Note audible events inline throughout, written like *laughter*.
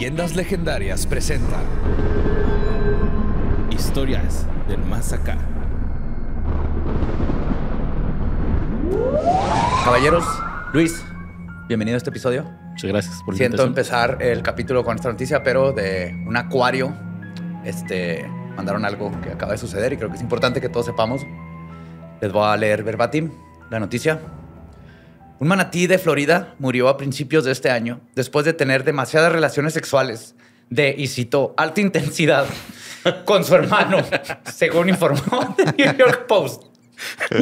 Leyendas Legendarias presenta Historias del Más Acá. Caballeros, Luis, bienvenido a este episodio. Muchas gracias por Siento empezar el capítulo con esta noticia, pero de un acuario. Este, mandaron algo que acaba de suceder y creo que es importante que todos sepamos. Les voy a leer verbatim la noticia. Un manatí de Florida murió a principios de este año después de tener demasiadas relaciones sexuales de, y citó, alta intensidad con su hermano, *laughs* según informó The *laughs* New York Post. *laughs*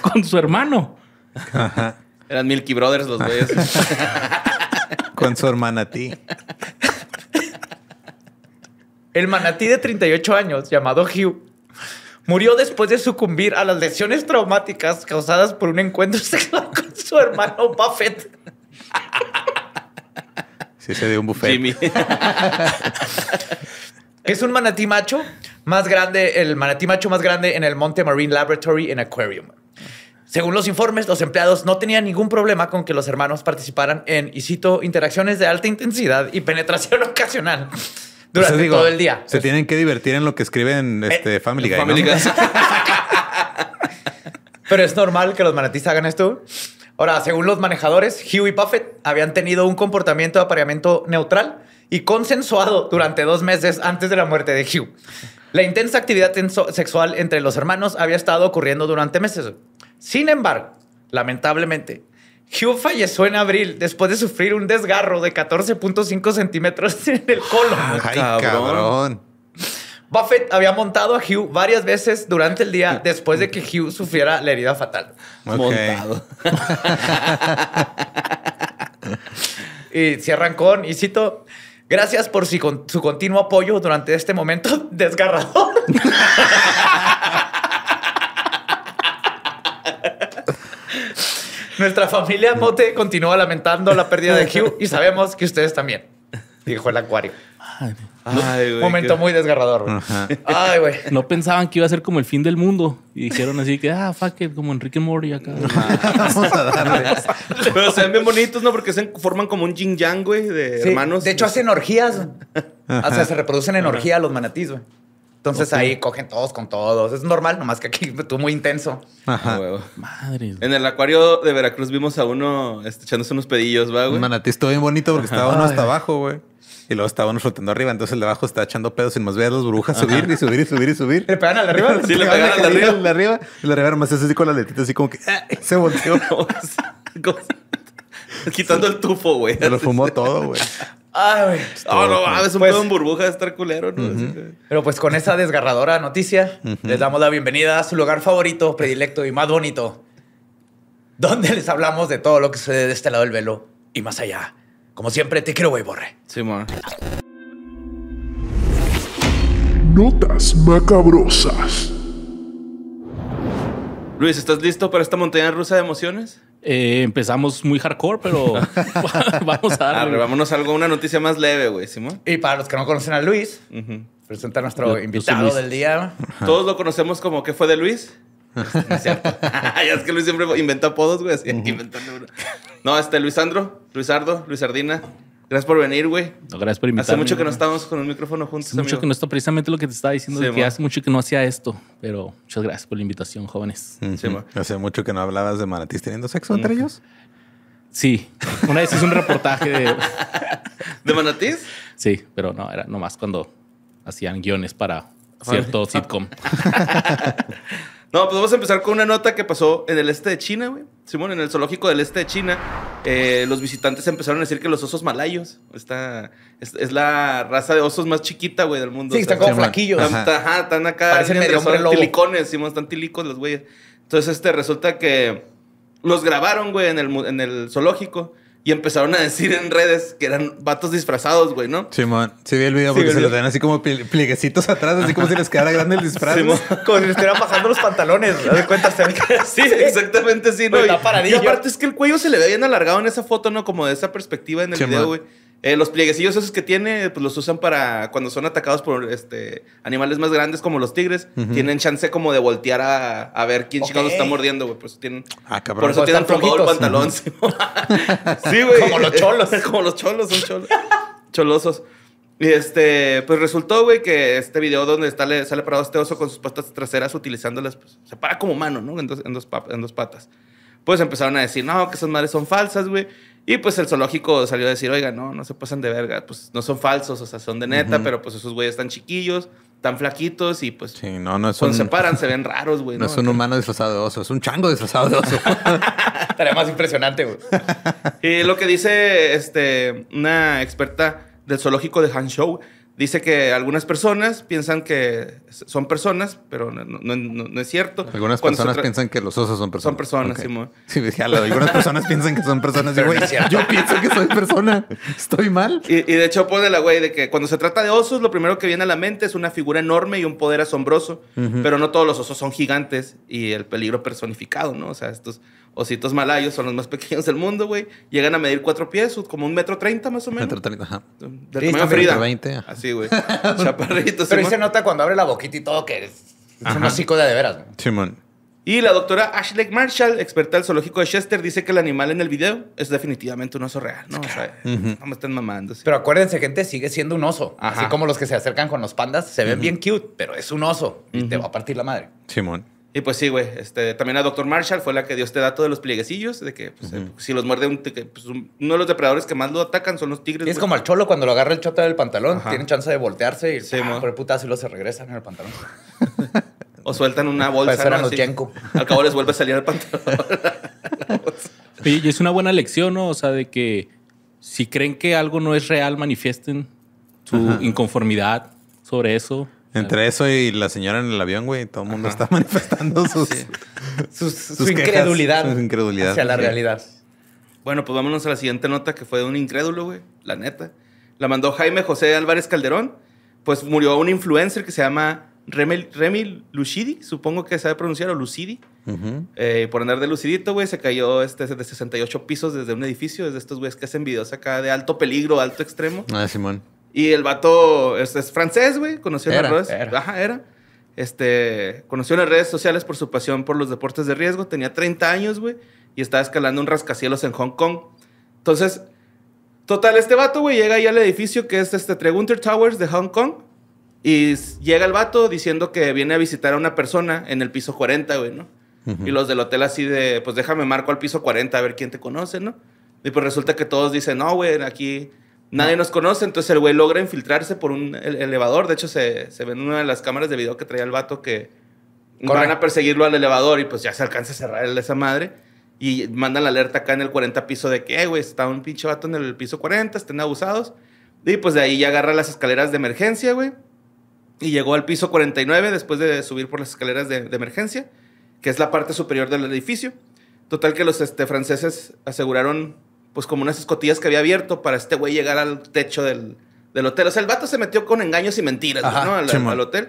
con su hermano. Eran Milky Brothers los dos. con su hermanatí. El manatí de 38 años, llamado Hugh, murió después de sucumbir a las lesiones traumáticas causadas por un encuentro *laughs* sexual con su hermano Buffett. Sí, se dio un buffet. es un manatí macho más grande, el manatí macho más grande en el Monte Marine Laboratory en Aquarium. Según los informes, los empleados no tenían ningún problema con que los hermanos participaran en, y cito, interacciones de alta intensidad y penetración *laughs* ocasional durante todo el día. Se tienen que divertir en lo que escriben eh, este, Family Guy. *laughs* Pero es normal que los manatíes hagan esto. Ahora, según los manejadores, Hugh y Buffett habían tenido un comportamiento de apareamiento neutral y consensuado durante dos meses antes de la muerte de Hugh. La intensa actividad sexual entre los hermanos había estado ocurriendo durante meses. Sin embargo, lamentablemente, Hugh falleció en abril después de sufrir un desgarro de 14.5 centímetros *laughs* en el colon. Ah, Ay, cabrón. Buffett había montado a Hugh varias veces durante el día mm. después de que Hugh sufriera la herida fatal. Montado. *laughs* y cierran con, y cito, gracias por su, su continuo apoyo durante este momento *laughs* desgarrador. Nuestra familia Mote continúa lamentando la pérdida de Hugh y *laughs* sabemos que ustedes también, dijo el acuario. Momento muy desgarrador, No pensaban que iba a ser como el fin del mundo. Y dijeron así que, ah, fuck it, como Enrique Mori acá. *laughs* Ah. Pero se ven bien bonitos, ¿no? Porque se forman como un yin yang, güey, de hermanos. De hecho, hacen orgías. o sea, se reproducen en orgía los manatís, güey. Entonces ahí cogen todos con todos. Es normal, nomás que aquí estuvo muy intenso. Ajá. Oh, Madre. En el acuario de Veracruz vimos a uno este, echándose unos pedillos, va, güey. Un manatí estuvo bien bonito porque estaba uno hasta abajo, güey. Y luego estaba uno flotando arriba. Entonces el de abajo estaba echando pedos sin más ver a las burbujas subir y subir y subir y subir. ¿Le pegan al de arriba? *laughs* Sí, le pegan al de arriba. Al de arriba. El de arriba nomás así con la letita así como que ah", se volteó. *laughs* *laughs* Quitando el tufo, güey. Se lo fumó todo, güey. Ay, güey. Pues no, no, es un pues pedo en burbuja de estar culero, ¿no? Pero pues con esa desgarradora noticia, les damos la bienvenida a su lugar favorito, predilecto y más bonito, donde les hablamos de todo lo que sucede de este lado del velo y más allá. Como siempre, te quiero, güey, borre. Sí, Notas macabrosas. Luis, ¿estás listo para esta montaña rusa de emociones? Eh, empezamos muy hardcore, pero *laughs* *laughs* vamos a darle. vámonos a algo, una noticia más leve, güey, Y para los que no conocen a Luis, presenta a nuestro invitado del día. Todos lo conocemos como ¿Qué fue de Luis? no es cierto. *laughs* ya es que Luis siempre inventó apodos, güey, No, este Luisandro, Luisardo, Luisardina. Gracias por venir, güey. No, gracias por invitarme. Hace mucho que no estábamos con un micrófono juntos. Hace mucho que no está precisamente lo que te estaba diciendo, de que hace mucho que no hacía esto, pero muchas gracias por la invitación, jóvenes. hace mucho que no hablabas de manatís teniendo sexo entre ellos. Sí, una vez hice un reportaje de... *laughs* de... manatís? Sí, pero no, era nomás cuando hacían guiones para cierto sitcom. *laughs* no, pues vamos a empezar con una nota que pasó en el este de China, güey. Simón, en el zoológico del este de China, eh, los visitantes empezaron a decir que los osos malayos está, es, la raza de osos más chiquita, güey, del mundo. Sí, están como flaquillos. ajá. están acá. Parecen medio hombre lobo. Tilicones, Simón, están tilicos los güeyes. Entonces, este, resulta que los grabaron, güey, en el, en el zoológico. Y empezaron a decir en redes que eran vatos disfrazados, güey, ¿no? Simón, sí, vi el video porque se los dan así como plieguecitos atrás, así como si les quedara grande el disfraz. *laughs* como si les estuvieran bajando los pantalones, de cuenta? *laughs* sí, exactamente, sí, ¿no? Pues y, aparte es que el cuello se le ve bien alargado en esa foto, ¿no? Como de esa perspectiva en el video, güey. Eh, los plieguecillos esos que tiene, pues los usan para cuando son atacados por este, animales más grandes como los tigres. Tienen chance como de voltear a, ver quién okay. los está mordiendo, güey. Por tienen, ah, cabrón. Por eso pues tienen el sí, güey. como los cholos. *laughs* como los cholos, son cholos. Cholosos. Y este, pues resultó, güey, que este video donde está, sale parado este oso con sus patas traseras utilizándolas, pues, se para como mano, ¿no? En dos, en dos patas. Pues empezaron a decir, no, que esas madres son falsas, güey. Y pues el zoológico salió a decir, oiga, no, no se pasan de verga, pues no son falsos, o sea, son de neta, pero pues esos güeyes están chiquillos, tan flaquitos y pues... Sí, no, no son Cuando se paran se ven raros, güey. No, no, es un humano de oso, es un chango disfrazado de oso. *laughs* Estaría más impresionante, güey. *laughs* y lo que dice este, una experta del zoológico de Han Show Dice que algunas personas piensan que son personas, pero no, es cierto. Algunas personas piensan que los osos son personas. Son personas, Simón. Sí, algunas personas piensan que son personas. Y, yo pienso que soy persona. Estoy mal. Y, de hecho pone la güey de que cuando se trata de osos, lo primero que viene a la mente es una figura enorme y un poder asombroso. Pero no todos los osos son gigantes y el peligro personificado, ¿no? O sea, estos ositos malayos son los más *laughs* pequeños del mundo, güey. Llegan a medir cuatro pies, como un metro treinta más o menos. Metro treinta, ajá. Del sí, Frida. veinte. Así, güey. *laughs* Chaparritos. Pero ahí se nota cuando abre la boquita y todo que es un hocico de de veras. güey. Simón. Y la doctora Ashley Marshall, experta del zoológico de Chester, dice que el animal en el video es definitivamente un oso real, ¿no? O sea, me están mamando. Pero acuérdense, gente, sigue siendo un oso. Así como los que se acercan con los pandas, se ven bien cute, pero es un oso. te va a partir la madre. Simón. Y pues sí, güey. Este, también a Dr. Marshall fue la que dio este dato de los plieguecillos, de que pues, si los muerde pues, uno de los depredadores que más lo atacan son los tigres. es como al cholo cuando lo agarra el chota del pantalón, tiene tienen chance de voltearse y se por el y se regresan en el pantalón. *laughs* o sueltan una bolsa. al cabo les vuelve a salir el pantalón. *laughs* y es una buena lección, ¿no? O sea, de que si creen que algo no es real, manifiesten su inconformidad sobre eso. Entre eso y la señora en el avión, güey, todo el mundo está manifestando *laughs* sus, su, incredulidad hacia la realidad. Bueno, pues vámonos a la siguiente nota que fue de un incrédulo, güey, la neta. La mandó Jaime José Álvarez Calderón. Pues murió un influencer que se llama Remy, Remy Lucidi, supongo que sabe pronunciar, o Lucidi. Eh, por andar de lucidito, güey, se cayó este, de 68 pisos desde un edificio, desde estos güeyes que hacen videos acá de alto peligro, alto extremo. Ah, Simón. Y el vato es, este, es francés, güey. Conoció las redes. Era. era. Este, conoció las redes sociales por su pasión por los deportes de riesgo. Tenía 30 años, güey. Y estaba escalando un rascacielos en Hong Kong. Entonces, total, este vato, güey, llega ahí al edificio que es este Tregunter Towers de Hong Kong. Y llega el vato diciendo que viene a visitar a una persona en el piso 40, güey, ¿no? Y los del hotel así de, pues déjame marco al piso 40 a ver quién te conoce, ¿no? Y pues resulta que todos dicen, no, güey, aquí Nadie nos conoce, entonces el güey logra infiltrarse por un elevador. De hecho, se, se ve en una de las cámaras de video que traía el vato que corren van a perseguirlo al elevador y pues ya se alcanza a cerrar esa madre. Y mandan la alerta acá en el 40 piso de que, eh, güey, está un pinche vato en el piso 40, estén abusados. Y pues de ahí ya agarra las escaleras de emergencia, güey. Y llegó al piso 49 después de subir por las escaleras de, emergencia, que es la parte superior del edificio. Total que los este, franceses aseguraron pues como unas escotillas que había abierto para este güey llegar al techo del, hotel. O sea, el vato se metió con engaños y mentiras, Al, hotel.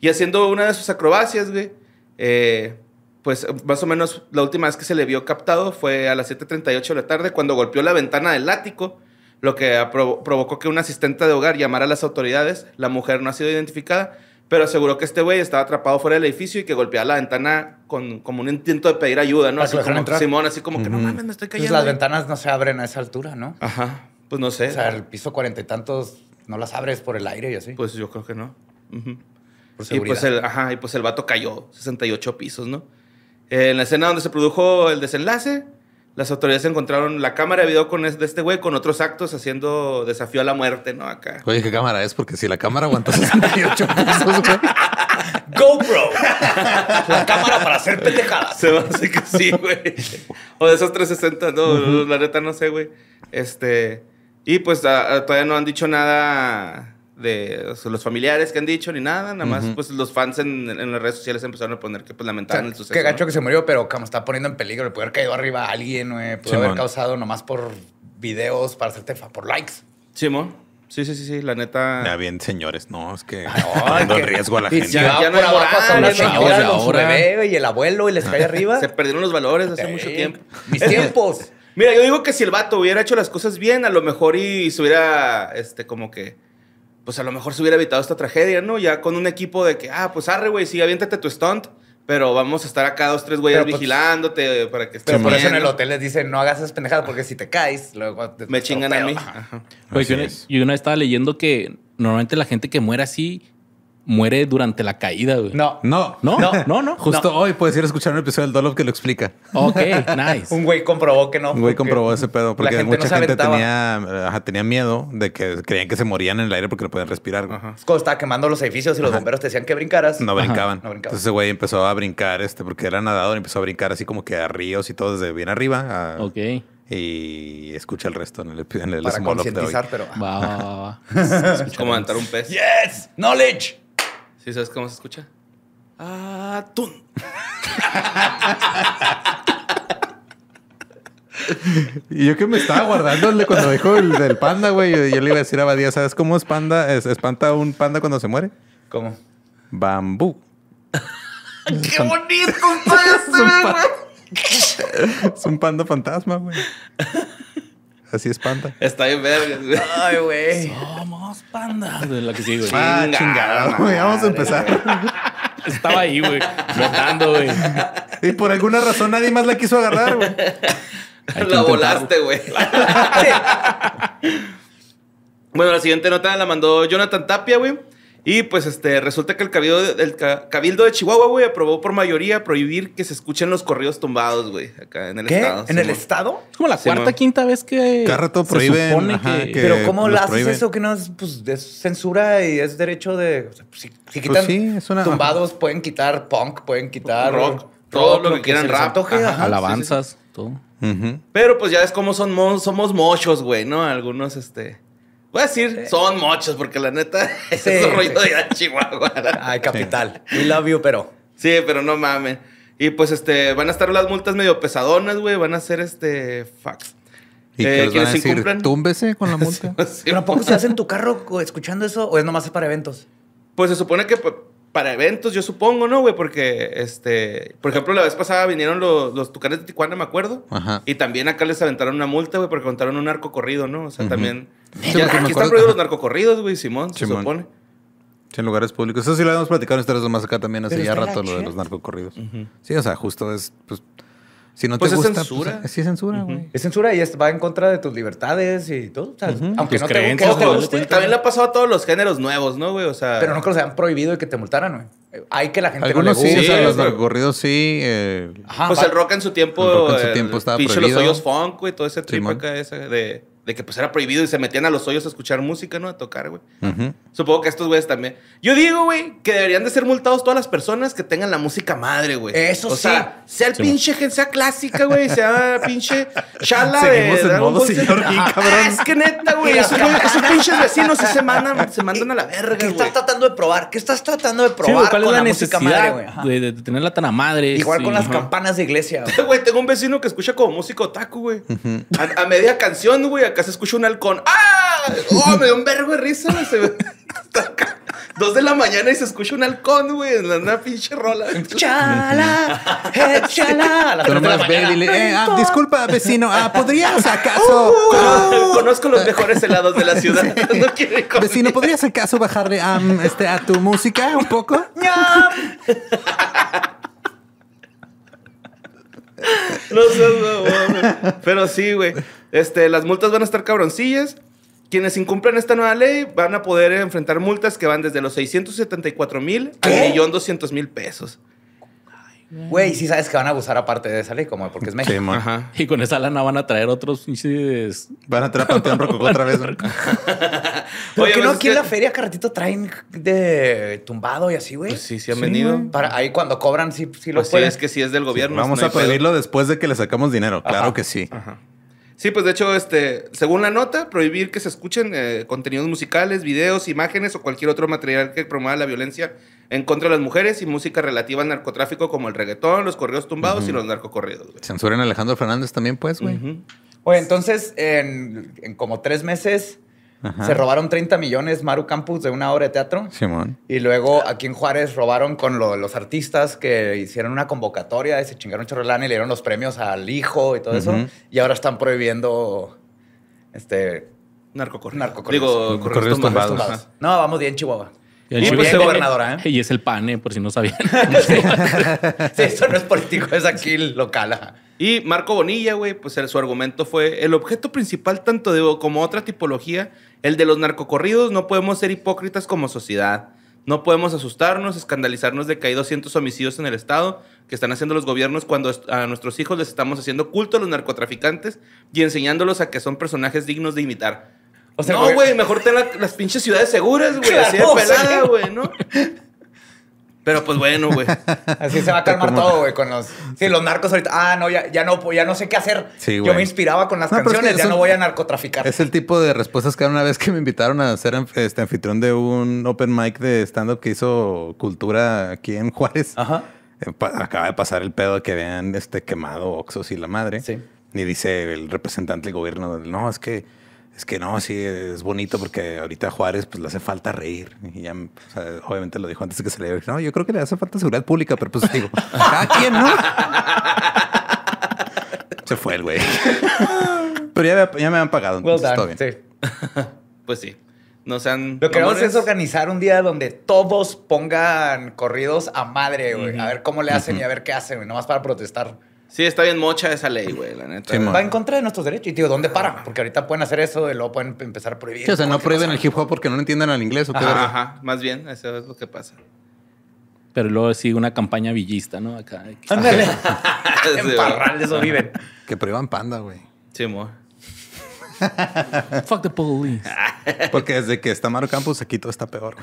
Y haciendo una de sus acrobacias, güey. Eh, pues más o menos la última vez que se le vio captado fue a las 7.38 de la tarde cuando golpeó la ventana del ático, lo que provocó que un asistente de hogar llamara a las autoridades. La mujer no ha sido identificada pero aseguró que este güey estaba atrapado fuera del edificio y que golpeaba la ventana con como un intento de pedir ayuda, ¿no? Así como Simón, así como que no mames, me estoy pues, cayendo. Pues las ventanas no se abren a esa altura, ¿no? Ajá, pues no sé. O sea, el piso cuarenta y tantos no las abres por el aire y así. Pues yo creo que no. por seguridad. y pues el, ajá, y pues el vato cayó 68 pisos, ¿no? Eh, en la escena donde se produjo el desenlace, las autoridades encontraron la cámara de video con de este güey con otros actos haciendo desafío a la muerte, ¿no? Acá. Oye, ¿qué cámara es? Porque si la cámara aguanta 68 *laughs* pesos, güey. GoPro. la cámara para hacer pendejadas. Se a decir que sí, güey. O de esos 360, no, la neta no sé, güey. Este. Y pues ah, ah, todavía no han dicho nada de los familiares que han dicho ni nada, nada más pues los fans en, las redes sociales empezaron a poner que pues lamentaron el suceso. Qué gacho que se murió, pero como está poniendo en peligro el poder caído arriba a alguien, pudo haber causado nomás por videos para hacerte por likes. Simón. Sí, sí, sí, sí, la neta. Ya bien, señores, no, es que ah, riesgo a la gente. Ya, no abajo ahora. Bebé y el abuelo y les cae *laughs* arriba. Se perdieron los valores hace mucho tiempo. Mis tiempos. Mira, yo digo que si el vato hubiera hecho las cosas bien, a lo mejor y se hubiera, este, como que pues a lo mejor se hubiera evitado esta tragedia, ¿no? Ya con un equipo de que, ah, pues arre, güey, sí, aviéntate tu stunt. Pero vamos a estar acá dos, tres güeyes pues, vigilándote para que estés Pero por eso en el hotel les dicen, no hagas esas pendejadas porque si te caes, luego te Me chingan a mí. Ajá. una, yo vez estaba leyendo que normalmente la gente que muere así muere durante la caída, güey. No. No. No, no, *laughs* no. Justo hoy puedes ir a escuchar un episodio del Dolop que lo explica. Ok, *laughs* nice. un güey comprobó que no. Un güey comprobó ese pedo porque mucha gente tenía, miedo de que creían que se morían en el aire porque no podían respirar. Ajá. estaba quemando los edificios y los bomberos te decían que brincaras. No brincaban. Entonces ese güey empezó a brincar este porque era nadador, y empezó a brincar así como que a ríos y todo desde bien arriba. Ok y escucha el resto en el, en Para concientizar, pero... Ah. Va, *laughs* como aventar un pez. ¡Yes! ¡Knowledge! ¿Sí sabes cómo se escucha? ¡Ah! Atún. Y yo que me estaba guardando cuando dijo el del panda, güey. Yo, yo le iba a decir a Badía, ¿sabes cómo es panda? espanta un panda cuando se muere. ¿Cómo? Bambú. *laughs* ¡Qué bonito, *laughs* es un panda fantasma, güey. Así espanta. *laughs* Está bien vergas, Ay, güey. Somos pandas. De la que sigue, güey. Ah, chingada, Vamos a empezar. Estaba ahí, güey. Flotando, güey. Y por alguna razón nadie más la quiso agarrar, güey. La volaste, güey. *laughs* bueno, la siguiente nota la mandó Jonathan Tapia, güey. Y pues este, resulta que el cabildo, de, el cabildo de Chihuahua, güey, aprobó por mayoría prohibir que se escuchen los corridos tumbados, güey, acá en el estado. ¿En el estado? Es como la cuarta, quinta vez que se supone que... Pero ¿cómo lo haces eso? Que no es, pues, censura y es derecho de... Pues, si, pues quitan tumbados, pueden quitar punk, pueden quitar... Rock, todo, lo que, quieran, rap. alabanzas, todo. Pero pues ya es como son somos mochos, güey, ¿no? Algunos, este Voy a decir, son mochos, porque la neta *laughs* es un rollo de Chihuahua. Ay, capital. We love you, pero. Sí, pero no mames. Y pues este, van a estar las multas medio pesadonas, güey. Van a ser este fax. Y eh, que túmbese con la *laughs* multa. ¿Pero a se hace en tu carro escuchando eso? ¿O es nomás para eventos? Pues se supone que pues, para eventos, yo supongo, ¿no, güey? Porque, este, por ejemplo, la vez pasada vinieron los, tucanes de Tijuana, me acuerdo. Ajá. Y también acá les aventaron una multa, güey, porque contaron un arco corrido, ¿no? O sea, también Aquí están prohibidos los narcocorridos, güey, Simón, se supone. Sí, en lugares públicos. Eso sí lo habíamos platicado en estas dos más acá también hace ya rato, lo de los narcocorridos. Sí, o sea, justo es, pues, si no pues te es gusta, censura. Pues, sí es censura, güey. Es censura y va en contra de tus libertades y todo. aunque no te, guste, También le ha pasado a todos los géneros nuevos, ¿no, güey? O sea... Pero no que los hayan prohibido y que te multaran, güey. Hay que la gente Algunos no le guste. Sí, los narcocorridos sí. Eh, pues el rock en su tiempo... en su tiempo estaba prohibido. los hoyos funk, güey, todo ese tipo acá ese de de que pues era prohibido y se metían a los hoyos a escuchar música, ¿no? A tocar, güey. Supongo que estos güeyes también. Yo digo, güey, que deberían de ser multados todas las personas que tengan la música madre, güey. Eso o sí. Sea, sea el pinche gen sea clásica, güey, sea pinche chala Seguimos de en modo señor King, ah, cabrón. Es que neta, güey, esos, pinches vecinos se mandan, se mandan a la verga, güey. ¿Qué estás tratando de probar? ¿Qué estás tratando de probar ¿cuál con es la, música madre, güey? De, tenerla tan a madre. Igual con las campanas de iglesia, *laughs* güey. tengo un vecino que escucha como músico otaku, güey. a media canción, güey, acá se escucha un halcón. ¡Ah! ¡Oh, me dio un vergo de risa! Dos de la mañana y se escucha un halcón, güey, en una pinche rola. ¡Chala! ¡Chala! Eh, ah, disculpa, vecino, ah, ¿podrías *laughs* acaso...? Uh. conozco los mejores helados de la ciudad. Vecino, ¿podrías acaso bajarle este, a tu música un poco? no seas Pero sí, güey. Este, las multas van a estar cabroncillas. Quienes incumplen esta nueva ley van a poder enfrentar multas que van desde los 674 mil al millón 200 mil pesos. Güey, sí sabes que van a abusar aparte de esa ley, como porque es México. Y con esa lana van a traer otros Van a traer Panteón Rococó *laughs* otra vez. ¿Por qué no pues aquí en la feria carretito traen de tumbado y así, güey. Pues sí, sí han venido. ahí cuando cobran, sí, sí lo pues es que sí es del gobierno. vamos a pedirlo después de que le sacamos dinero. Claro que sí. Sí, pues de hecho, este, según la nota, prohibir que se escuchen eh, contenidos musicales, videos, imágenes o cualquier otro material que promueva la violencia en contra de las mujeres y música relativa al narcotráfico como el reggaetón, los correos tumbados y los narcocorridos. Censuran Censuren a Alejandro Fernández también, pues, güey. Oye, entonces, en, como tres meses... Se robaron 30 millones Maru Campus de una obra de teatro. Simón. Y luego aquí en Juárez robaron con los artistas que hicieron una convocatoria y se chingaron chorrelán y le dieron los premios al hijo y todo eso. Y ahora están prohibiendo este. Narcocorridos. Digo, corridos, No, vamos bien, Chihuahua y, pues, es gobernadora, ¿eh? y es el PANE, por si no sabían. *laughs* esto no es político, es aquí local. Y Marco Bonilla, güey, pues su argumento fue el objeto principal tanto de como otra tipología, el de los narcocorridos, no podemos ser hipócritas como sociedad. No podemos asustarnos, escandalizarnos de que hay 200 homicidios en el Estado que están haciendo los gobiernos cuando a nuestros hijos les estamos haciendo culto a los narcotraficantes y enseñándolos a que son personajes dignos de imitar no, güey, mejor ten las pinches ciudades seguras, güey. así de pelada, güey, ¿no? Pero pues bueno, güey. Así se va a calmar todo, güey, con los... Sí, los narcos ahorita... Ah, no, ya, ya, no, ya no sé qué hacer. Yo me inspiraba con las canciones, ya no voy a narcotraficar. Es el tipo de respuestas que una vez que me invitaron a ser este, anfitrión de un open mic de stand-up que hizo Cultura aquí en Juárez. Ajá. Eh, acaba de pasar el pedo que habían este, quemado Oxos y la madre. Sí. Y dice el representante del gobierno, no, es que es que no, sí, es bonito porque ahorita a Juárez pues le hace falta reír. Y ya, obviamente lo dijo antes que se le no, yo creo que le hace falta seguridad pública, pero pues digo, ¿a quién no? se fue el güey. pero ya me, han pagado. *laughs* pues sí. No Lo que vamos es organizar un día donde todos pongan corridos a madre, A ver cómo le hacen y a ver qué hacen, no Nomás para protestar. Sí, está bien mocha esa ley, güey, la neta. va en contra de nuestros derechos. Y digo, ¿dónde para? Porque ahorita pueden hacer eso y luego pueden empezar a prohibir. o sea, no prohíben el hip hop porque no lo entienden al inglés. ¿o qué ajá, ajá, más bien, eso es lo que pasa. Pero luego sigue una campaña villista, ¿no? Acá. *laughs* Ándale. *laughs* en parral, eso viven. Que prohíban panda, güey. Sí, mo. Fuck the police. *laughs* Porque desde que está Maro Campos aquí todo está peor.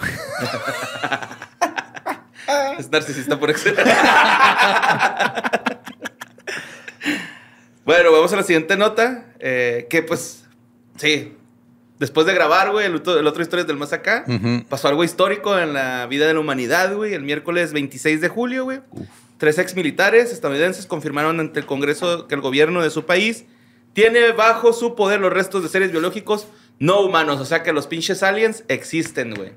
es narcisista por excelencia bueno, vamos a la siguiente nota. Eh, que pues, sí. Después de grabar, güey, el otro, Historia del Más Acá, pasó algo histórico en la vida de la humanidad, güey. El miércoles 26 de julio, güey. Tres ex militares estadounidenses confirmaron ante el Congreso que el gobierno de su país tiene bajo su poder los restos de seres biológicos no humanos. O sea que los pinches aliens existen, güey.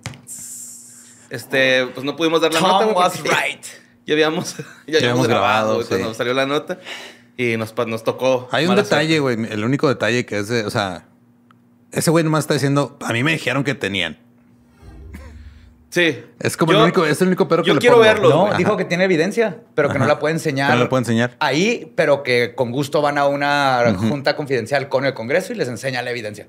Este, pues no pudimos dar la nota. Was right. *laughs* Ya habíamos, *laughs* ya habíamos grabado, cuando salió la nota. Y nos, pues, nos tocó. Hay un detalle, güey. El único detalle que es de, o sea, ese güey nomás está diciendo, a mí me dijeron que tenían. Sí. Es como el único, es el único pero que yo quiero verlo. dijo que tiene evidencia, pero que no la puede enseñar. no la puede enseñar. Ahí, pero que con gusto van a una junta confidencial con el Congreso y les enseña la evidencia.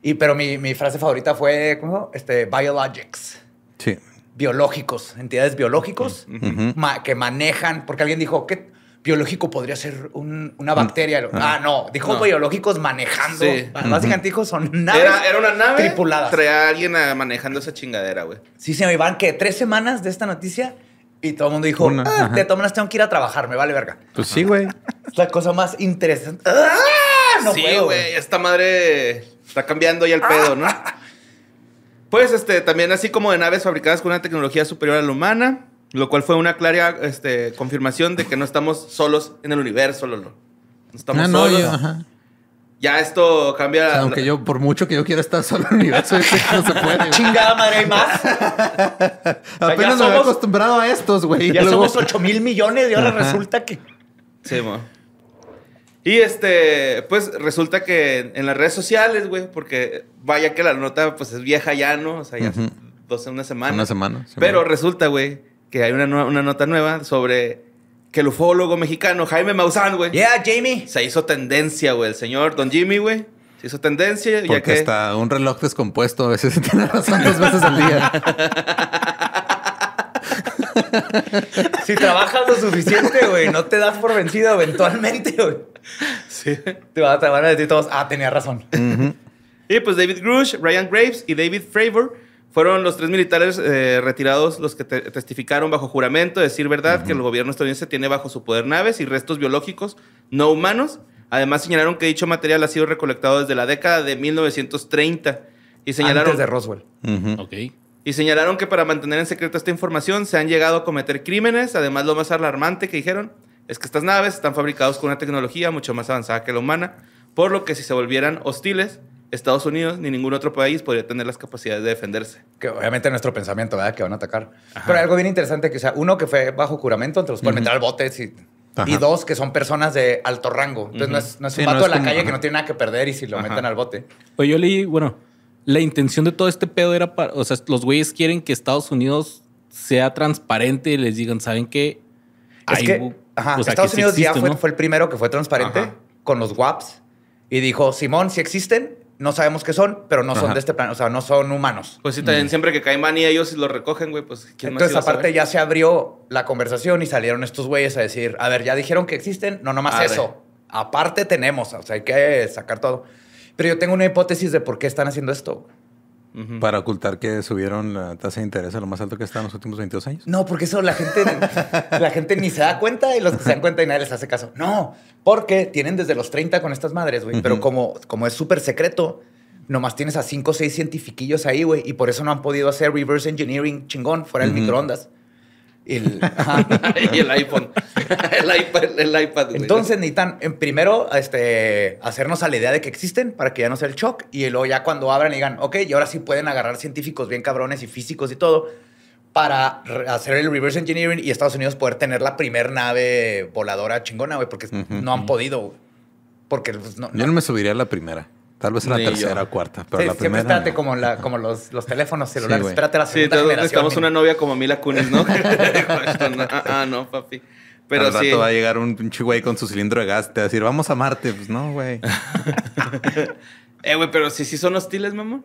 Y pero mi, frase favorita fue ¿cómo? este biologics. Sí. Biológicos, entidades biológicos que manejan, porque alguien dijo, ¿qué, biológico podría ser una bacteria. Ah, no, dijo biológicos manejando. Sí. Ah, básicamente dijo son naves. Era, era una nave tripulada. alguien manejando esa chingadera, güey. Sí, se me iban que tres semanas de esta noticia y todo el mundo dijo, te ah, de tengo que ir a trabajar, me vale verga. Pues sí, güey. la cosa más interesante. ¡Ah! No sí, güey, esta madre está cambiando ya el pedo, ¿no? *laughs* Pues este, también así como de naves fabricadas con una tecnología superior a la humana, lo cual fue una clara este, confirmación de que no estamos solos en el universo, Lolo. No estamos ah, solos. Ya esto cambia. aunque yo, por mucho que yo quiera estar solo en el universo, no se puede. Chingada madre, hay más. *laughs* Apenas nos hemos acostumbrado a estos, güey. Ya somos 8 mil millones y ahora resulta que. Sí, mo. Y este, pues resulta que en las redes sociales, güey, porque vaya que la nota pues es vieja ya, ¿no? O sea, ya hace dos en una semana. Una semana. Sí, Pero resulta, güey, que hay una, nota nueva sobre que el ufólogo mexicano Jaime Maussan, güey. Yeah, Jamie. Se hizo tendencia, güey. El señor Don Jimmy, güey. Se hizo tendencia. Porque ya que... hasta un reloj descompuesto a veces *laughs* tiene razón dos veces al día. *laughs* si trabajas lo suficiente, güey, no te das por vencido eventualmente, güey. Sí. Te van a, decir todos, ah, tenía razón. Y pues David Grush, Ryan Graves y David Fravor fueron los tres militares eh, retirados los que testificaron bajo juramento decir verdad que el gobierno estadounidense tiene bajo su poder naves y restos biológicos no humanos. Además señalaron que dicho material ha sido recolectado desde la década de 1930 y señalaron Antes de Roswell. Y señalaron que para mantener en secreto esta información se han llegado a cometer crímenes. Además, lo más alarmante que dijeron es que estas naves están fabricadas con una tecnología mucho más avanzada que la humana, por lo que si se volvieran hostiles, Estados Unidos ni ningún otro país podría tener las capacidades de defenderse. Que obviamente nuestro pensamiento, ¿verdad? Que van a atacar. Pero hay algo bien interesante, que sea, uno que fue bajo juramento, entre los cuales meter al bote y, dos que son personas de alto rango. Entonces no es, un pato de la calle que no tiene nada que perder y si lo meten al bote. Pues yo leí, bueno, la intención de todo este pedo era para, o sea, los güeyes quieren que Estados Unidos sea transparente y les digan, ¿saben qué? Estados Unidos ya fue, el primero que fue transparente con los WAPs y dijo, Simón, si existen, no sabemos qué son, pero no son de este planeta, o sea, no son humanos. Pues sí, también mm. siempre que caen y ellos y los recogen, güey, pues ¿quién Entonces, aparte, ya se abrió la conversación y salieron estos güeyes a decir, a ver, ya dijeron que existen, no, nomás más eso. Aparte tenemos, o sea, hay que sacar todo. Pero yo tengo una hipótesis de por qué están haciendo esto para ocultar que subieron la tasa de interés a lo más alto que está en los últimos 22 años? No, porque eso la gente, *laughs* la gente ni se da cuenta y los que se dan cuenta y nadie les hace caso. No, porque tienen desde los 30 con estas madres, güey. Pero como, como es súper secreto, nomás tienes a cinco o seis cientifiquillos ahí, güey, y por eso no han podido hacer reverse engineering chingón fuera del microondas. *laughs* y el iPhone. *laughs* el iPad. Entonces necesitan en eh, primero este, hacernos a la idea de que existen para que ya no sea el shock. Y luego ya cuando abran digan, ok, y ahora sí pueden agarrar científicos bien cabrones y físicos y todo para hacer el reverse engineering y Estados Unidos poder tener la primer nave voladora chingona, güey, porque no han podido. Porque pues, Yo no me subiría a la primera. Tal vez en la tercera o cuarta, pero la primera. Siempre no. como, la, como los, los teléfonos celulares. Sí, espérate la segunda sí, estamos una novia como Mila Kunis, ¿no? *laughs* Ah, ah, no, papi. Pero Al rato va a llegar un pinche güey con su cilindro de gas. Te va a decir, vamos a Marte. Pues no, güey. *laughs* eh, güey, pero si sí son hostiles, mamón.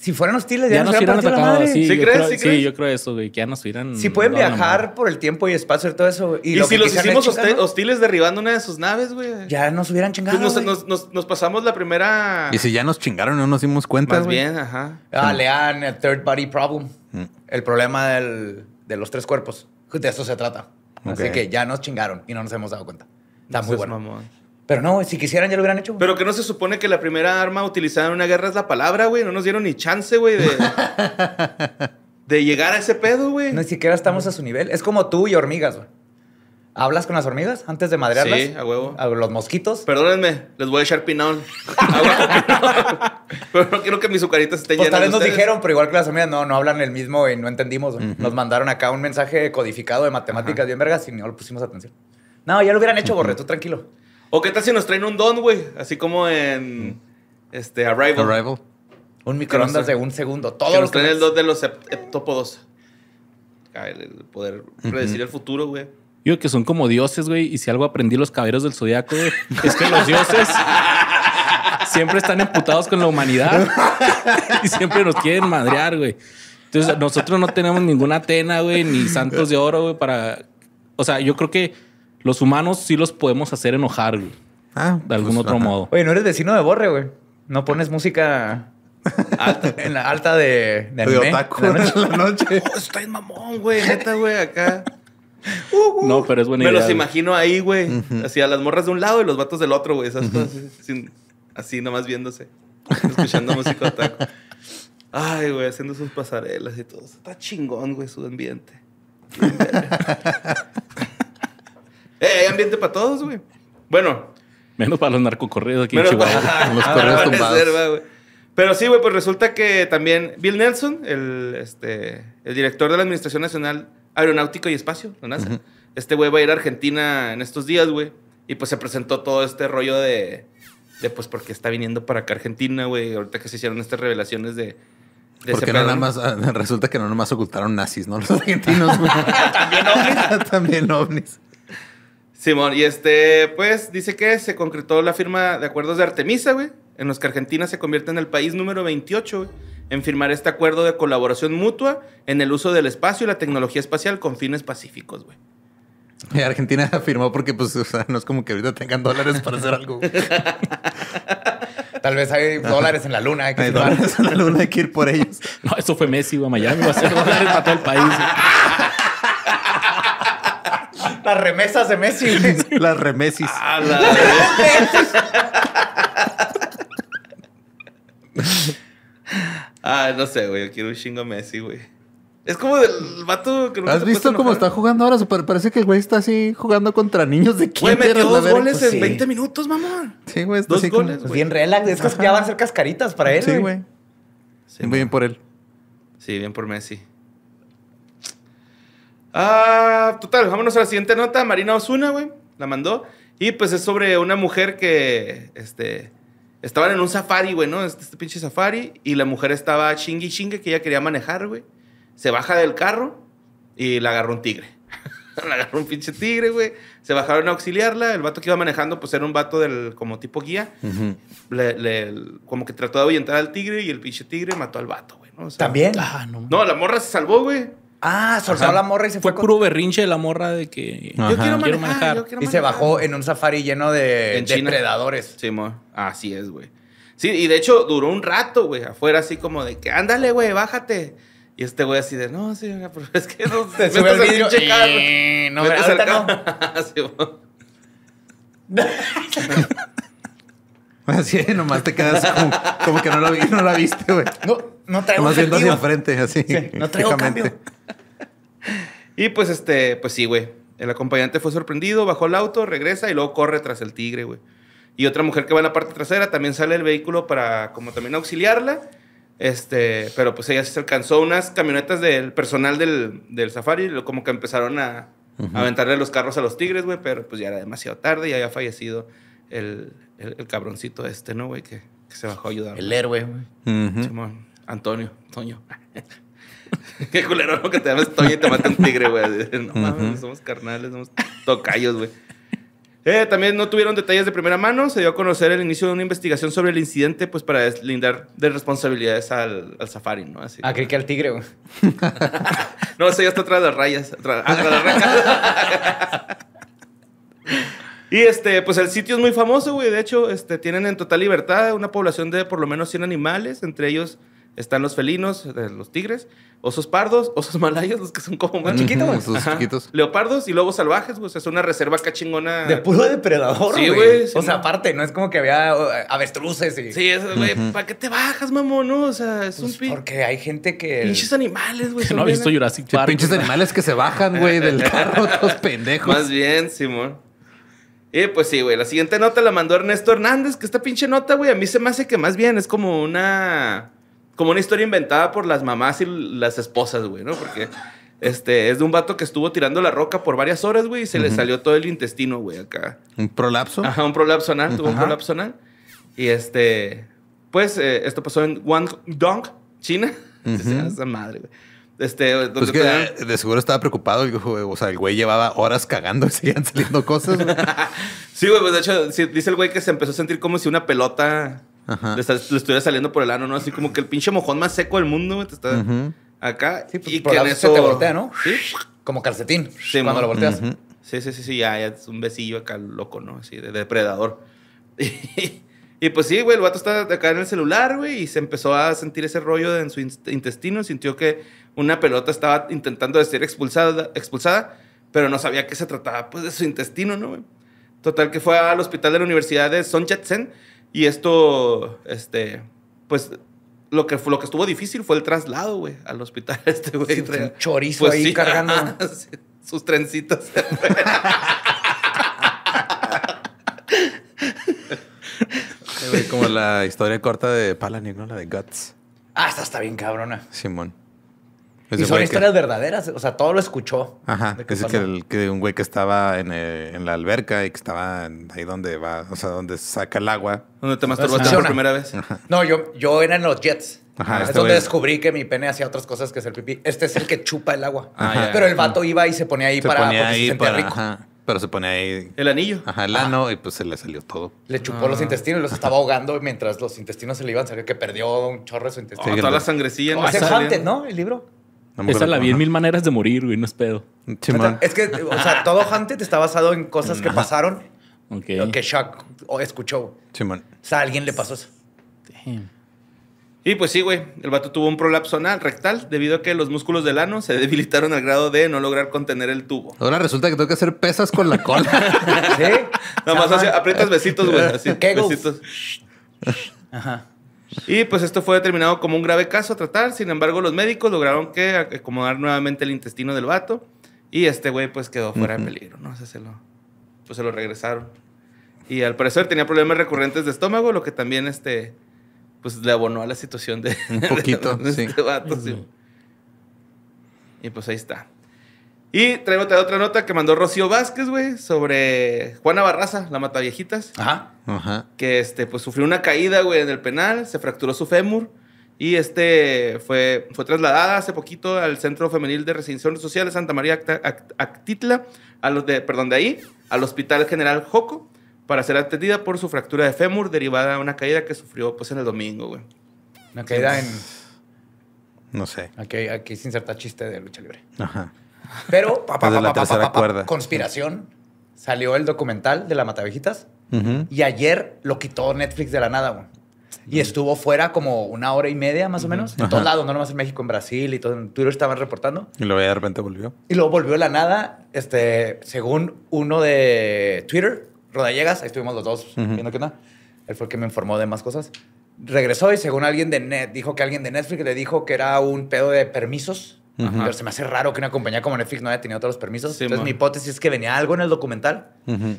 Si fueran hostiles, ya, nos, hubieran Sí, ¿Sí, yo creo eso, güey, que ya nos hubieran. Si pueden viajar por el tiempo y espacio y todo eso. Y, si los hicimos hostiles, derribando una de sus naves, güey. Ya nos hubieran pues chingado. nos, pasamos la primera. Y si ya nos chingaron no nos dimos cuenta. bien, ajá. Ah, lean el Third Party Problem. Mm. El problema de los tres cuerpos. De eso se trata. Así que ya nos chingaron y no nos hemos dado cuenta. Está muy bueno. Pero no, si quisieran ya lo hubieran hecho. Pero que no se supone que la primera arma utilizada en una guerra es la palabra, güey. No nos dieron ni chance, güey, *laughs* de, llegar a ese pedo, güey. Ni siquiera estamos a su nivel. Es como tú y hormigas, güey. ¿Hablas con las hormigas antes de madrearlas? Sí, a huevo. A los mosquitos. Perdónenme, les voy a echar pinón. *laughs* *laughs* pero no quiero que mis azucaritas estén pues, llenas. Tal vez nos dijeron, pero igual que las hormigas no, no hablan el mismo y no entendimos. Nos mandaron acá un mensaje codificado de matemáticas bien vergas y no lo pusimos atención. No, ya lo hubieran hecho, uh tú tranquilo. ¿O qué tal si nos traen un don, güey? Así como en este, Arrival. Arrival. Un microondas de un segundo. todos que nos traen el don de los heptópodos. poder predecir el futuro, güey. Yo que son como dioses, güey. Y si algo aprendí los caballeros del zodiaco, güey, es que los dioses siempre están emputados con la humanidad y siempre nos quieren madrear, güey. Entonces, nosotros no tenemos ninguna Atena, güey, ni santos de oro, güey, para. O sea, yo creo que los humanos sí los podemos hacer enojar, güey. Ah, de algún pues, otro modo. Oye, no eres vecino de Borre, güey. No pones música alta, en la alta de, de, otaku en la noche. *laughs* *laughs* Oh, estoy mamón, güey. Neta, güey, acá. Uh, uh. No, pero es buena idea. Me los imagino ahí, güey. Así a las morras de un lado y los vatos del otro, güey. Esas cosas así nomás viéndose. Escuchando música otaku. Ay, güey, haciendo sus pasarelas y todo. Está chingón, güey, su ambiente. *laughs* Eh, hay ambiente para todos, güey. Bueno. Menos para los narcocorridos aquí en Chihuahua. los *laughs* ah, tumbados. Pero sí, güey, pues resulta que también Bill Nelson, el, este, el director de la Administración Nacional Aeronáutica y Espacio, la NASA, este güey va a ir a Argentina en estos días, güey. Y pues se presentó todo este rollo de, de pues porque está viniendo para acá Argentina, güey. Ahorita que se hicieron estas revelaciones de, porque *laughs* no nada más, resulta que no nomás ocultaron nazis, ¿no? Los argentinos, güey. *laughs* También ovnis. También ovnis. Simón, y este, pues dice que se concretó la firma de acuerdos de Artemisa, güey, en los que Argentina se convierte en el país número 28, güey, en firmar este acuerdo de colaboración mutua en el uso del espacio y la tecnología espacial con fines pacíficos, güey. Argentina *laughs* firmó porque, pues, no es como que ahorita tengan dólares para hacer algo. *laughs* Tal vez hay dólares en la luna. Hay, que dólares en la luna, hay que ir por ellos. No, eso fue Messi, güey, a Miami, va a ser dólares para todo el país. *laughs* Las remesas de Messi. *laughs* las remesis. Ah, *laughs* ah, no sé, güey. Yo quiero un chingo Messi, güey. Es como el vato que ¿Has visto cómo está jugando ahora? parece que el güey está así jugando contra niños de kinder. Güey, metió dos goles en 20 minutos, mamá Sí, güey. Dos goles, pues Bien relax. Es que ya van a ser cascaritas para él, Sí, güey. Muy bien por él. Sí, bien por Messi. Ah, total, vámonos a la siguiente nota. Marina Osuna, güey, la mandó. Y pues es sobre una mujer que, este, estaban en un safari, güey, ¿no? Este, este pinche safari. Y la mujer estaba chingui chingue que ella quería manejar, güey. Se baja del carro y la agarró un tigre. *laughs* la agarró un pinche tigre, güey. Se bajaron a auxiliarla. El vato que iba manejando, pues era un vato del, como tipo guía. como que trató de ahuyentar al tigre y el pinche tigre mató al vato, güey. ¿no? ¿También? Ah, no, la morra se salvó, güey. Ah, soltó la morra y se fue. Fue puro berrinche de la morra de que yo quiero manejar. y se bajó en un safari lleno de depredadores. Sí, mo. así es, güey. Sí, y de hecho duró un rato, güey, afuera así como de que, ándale, güey, bájate. Y este güey así de, no, sí, es que no *laughs* se sube el Eh, no, me no. *laughs* sí, *laughs* así, nomás te quedas como, que no la, no la viste, güey. No no traigo hacia frente, así. Sí, no traigo *laughs* y pues, este, pues sí, güey. El acompañante fue sorprendido, bajó el auto, regresa y luego corre tras el tigre, güey. Y otra mujer que va en la parte trasera también sale el vehículo para, como también auxiliarla. Este, pero pues ella se alcanzó unas camionetas del personal del, del safari, como que empezaron a, aventarle los carros a los tigres, güey, pero pues ya era demasiado tarde y había fallecido el, cabroncito este, ¿no, güey? Que, se bajó a ayudar. El héroe, güey. Antonio, Toño. *laughs* Qué culero, Que te llamas Toño y te mata un tigre, güey. No mames, somos carnales, somos tocayos, güey. Eh, también no tuvieron detalles de primera mano. Se dio a conocer el inicio de una investigación sobre el incidente, pues para deslindar de responsabilidades al, safari, ¿no? Así. Ah, que al tigre, güey. *laughs* no, eso ya está atrás de las rayas. Atrás, rayas. *laughs* Y este, pues el sitio es muy famoso, güey. De hecho, este, tienen en total libertad una población de por lo menos 100 animales, entre ellos están los felinos, eh, los tigres, osos pardos, *laughs* osos malayos, los que son como más chiquitos. Osos chiquitos. Leopardos y lobos salvajes, güey. O sea, es una reserva acá chingona. De puro depredador, Sí, güey. o sea, aparte, no es como que había avestruces y... Sí, güey, ¿para qué te bajas, mamón? No? O sea, es un... Pues, pi... Porque hay gente que... Pinches animales, güey. no ha visto Jurassic Park. pinches animales que se bajan, güey, *laughs* del carro, los pendejos. Más bien, Simón. Y pues sí, güey. La siguiente nota la mandó Ernesto Hernández, que esta pinche nota, güey, a mí se me hace que más bien es como una como una historia inventada por las mamás y las esposas, güey, ¿no? Porque este, es de un vato que estuvo tirando la roca por varias horas, güey, y se le salió todo el intestino, güey, acá. ¿Un prolapso? Ajá, un prolapso anal, tuvo un prolapso anal. Y este, pues, eh, esto pasó en Guangdong, China. *laughs* Esa madre, güey. Este, pues de seguro estaba preocupado. O sea, el güey llevaba horas cagando y *laughs* seguían saliendo cosas. *laughs* sí, güey, pues de hecho, dice el güey que se empezó a sentir como si una pelota Ajá. Le, estuviera saliendo por el ano, ¿no? Así como que el pinche mojón más seco del mundo, te está acá. Sí, pues, y que en eso... te voltea, ¿no? Sí. Como calcetín sí, cuando lo volteas. Sí, sí, sí, sí, ya, es un besillo acá loco, ¿no? Así de depredador. *laughs* Y, pues sí, güey, el vato está acá en el celular, güey, y se empezó a sentir ese rollo en su intestino. Sintió que una pelota estaba intentando decir ser expulsada, expulsada pero no sabía que se trataba, pues, de su intestino, ¿no, güey? Total, que fue al hospital de la Universidad de Son y esto, este, pues lo que, lo que estuvo difícil fue el traslado, güey, al hospital *laughs* este, güey. un chorizo pues ahí cargando. *laughs* sus trencitos. *laughs* Como la historia corta de Palani, ¿no? La de Guts. Ah, esta está bien cabrona. Simón. Y son historias verdaderas, o sea, todo lo escuchó. Ajá. Es que, el, que, un güey que estaba en, eh, la alberca y que estaba ahí donde va, o sea, donde saca el agua. ¿Dónde te masturbaste por primera vez? No, yo, yo era en los jets. Ajá, es este donde descubrí que mi pene hacía otras cosas que es el pipí. Este es el que chupa el agua. Ah, pero el vato iba y se ponía ahí para ponía ahí para, rico. Pero se ponía ahí. El anillo. Ajá, el ano, y pues se le salió todo. Le chupó los ah. intestinos y los *laughs* estaba ahogando mientras los intestinos se le iban Se que perdió un chorro de su oh, intestino. toda la sangrecilla. no Hunter, ¿no? El libro. Esa la bien mil maneras de morir, güey, no es pedo. es que, o sea, todo Hunted está basado en cosas que pasaron o que Shock escuchó. Sí, man. O sea, a alguien le pasó eso. Y pues sí, güey, el vato tuvo un prolapso anal rectal debido a que los músculos del ano se *laughs* debilitaron al grado de no lograr contener el tubo. Ahora resulta que tengo que hacer pesas con la cola. *laughs* ¿Sí? Nomás más aprietas besitos, güey. Así, besitos. Ajá. Y pues esto fue determinado como un grave caso a tratar. Sin embargo, los médicos lograron que acomodar nuevamente el intestino del vato. Y este güey pues quedó fuera de peligro, ¿no? se lo, pues se lo regresaron. Y al parecer tenía problemas recurrentes de estómago, lo que también este, pues le abonó a la situación de... Un poquito, *laughs* este vato, sí. Y pues ahí está. Y traigo otra nota que mandó Rocío Vázquez, güey, sobre Juana Barraza, la mataviejitas. Ajá. Ajá. Que este, pues sufrió una caída, güey, en el penal, se fracturó su fémur. Y este fue, fue trasladada hace poquito al Centro Femenil de Residencia Social de Santa María Actitla, a los de, perdón, de ahí, al Hospital General Joco, para ser atendida por su fractura de fémur derivada de una caída que sufrió pues en el domingo, güey. Una caída en... No sé. Aquí, aquí se inserta chiste de lucha libre. Ajá. Pero, papá, conspiración. Salió el documental de la Matavejitas y ayer lo quitó Netflix de la nada, Y mm. estuvo fuera como una hora y media, más o menos. En todos lados, no nomás en México, en Brasil y todo. En Twitter estaban reportando. Y luego de repente volvió. Y luego volvió de la nada. Este, según uno de Twitter, Rodallegas, ahí estuvimos los dos viendo que nada. Él fue el que me informó de más cosas. Regresó y según alguien de Net, dijo que alguien de Netflix le dijo que era un pedo de permisos pero se me hace raro que una compañía como Netflix no haya tenido todos los permisos. entonces, mi hipótesis es que venía algo en el documental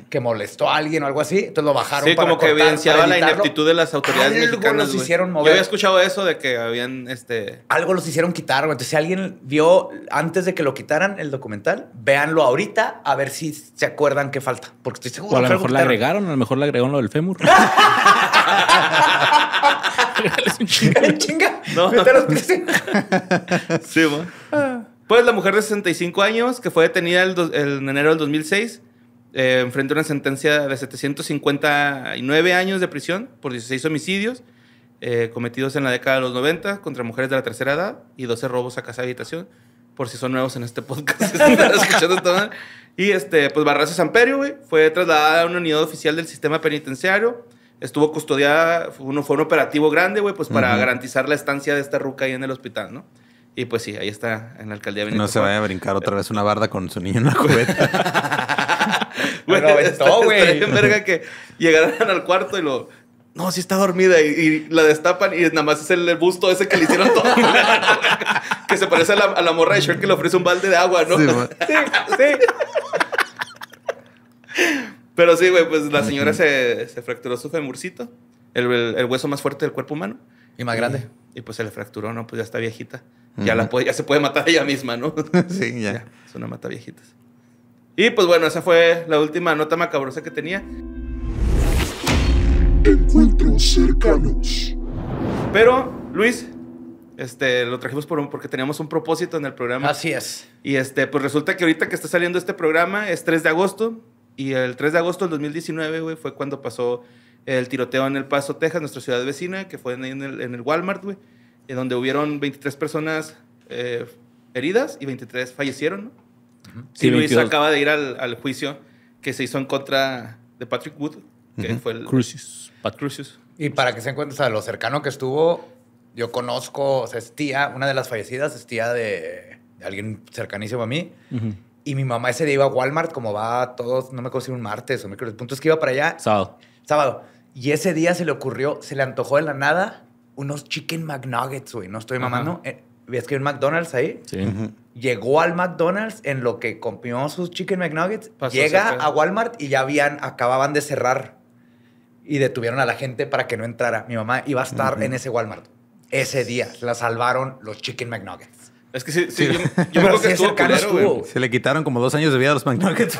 que molestó a alguien o algo así. Entonces lo bajaron. Sí, para como que evidenciaba la ineptitud de las autoridades algo Los hicieron Yo había escuchado eso de que habían este. Algo los hicieron quitar. Entonces, si alguien vio antes de que lo quitaran el documental, véanlo ahorita a ver si se acuerdan qué falta. Porque estoy seguro. O a lo mejor le agregaron, a lo mejor le agregaron lo del fémur. *laughs* *laughs* Pues la mujer de 65 años que fue detenida el, en enero del 2006 eh, a una sentencia de 759 años de prisión por 16 homicidios eh, cometidos en la década de los 90 contra mujeres de la tercera edad y 12 robos a casa de habitación. Por si son nuevos en este podcast, *laughs* Y este, pues Barrazo Samperio, güey, fue trasladada a una unidad oficial del sistema penitenciario estuvo custodiada, uno, fue un operativo grande, güey, pues para garantizar la estancia de esta ruca ahí en el hospital, ¿no? Y pues sí, ahí está en la alcaldía. no se vaya a brincar otra vez una barda con su niño en la *laughs* cubeta. Güey, aventó, güey. verga que llegaran al cuarto y lo... No, sí está dormida y, la destapan y nada más es el busto ese que le hicieron todo. *laughs* que se parece a la, a morra de Shrek que le ofrece un balde de agua, ¿no? sí. *laughs* sí. Pero sí, güey, pues la señora se, fracturó su femurcito, el, hueso más fuerte del cuerpo humano. Y más grande. Y, pues se le fracturó, ¿no? Pues ya está viejita. Ya, la puede, ya se puede matar ella misma, ¿no? *laughs* sí, ya. Es una mata viejitas. Y pues bueno, esa fue la última nota macabrosa que tenía. Encuentros cercanos. Pero, Luis, este, lo trajimos por porque teníamos un propósito en el programa. Así es. Y este, pues resulta que ahorita que está saliendo este programa es 3 de agosto, y el 3 de agosto del 2019, güey, fue cuando pasó el tiroteo en El Paso, Texas, nuestra ciudad vecina, que fue en el, en el Walmart, güey, donde hubieron 23 personas eh, heridas y 23 fallecieron, ¿no? Sí, Luis acaba de ir al, juicio que se hizo en contra de Patrick Wood, que fue el... Crucius. Pat Y para que se encuentres a lo cercano que estuvo, yo conozco, o sea, es tía, una de las fallecidas es tía de, alguien cercanísimo a mí. Y mi mamá ese día iba a Walmart, como va a todos, no me acuerdo un martes o creo El punto es que iba para allá. Sábado. Sábado. Y ese día se le ocurrió, se le antojó de la nada unos chicken McNuggets, güey. No estoy mamando. Eh, ¿Ves que hay un McDonald's ahí? Sí. Llegó al McDonald's en lo que comió sus chicken McNuggets. llega a Walmart y ya habían, acababan de cerrar. Y detuvieron a la gente para que no entrara. Mi mamá iba a estar en ese Walmart. Ese día la salvaron los chicken McNuggets. Es que sí, yo, yo creo *laughs* que estuvo Se le quitaron como dos años de vida a los McNuggets.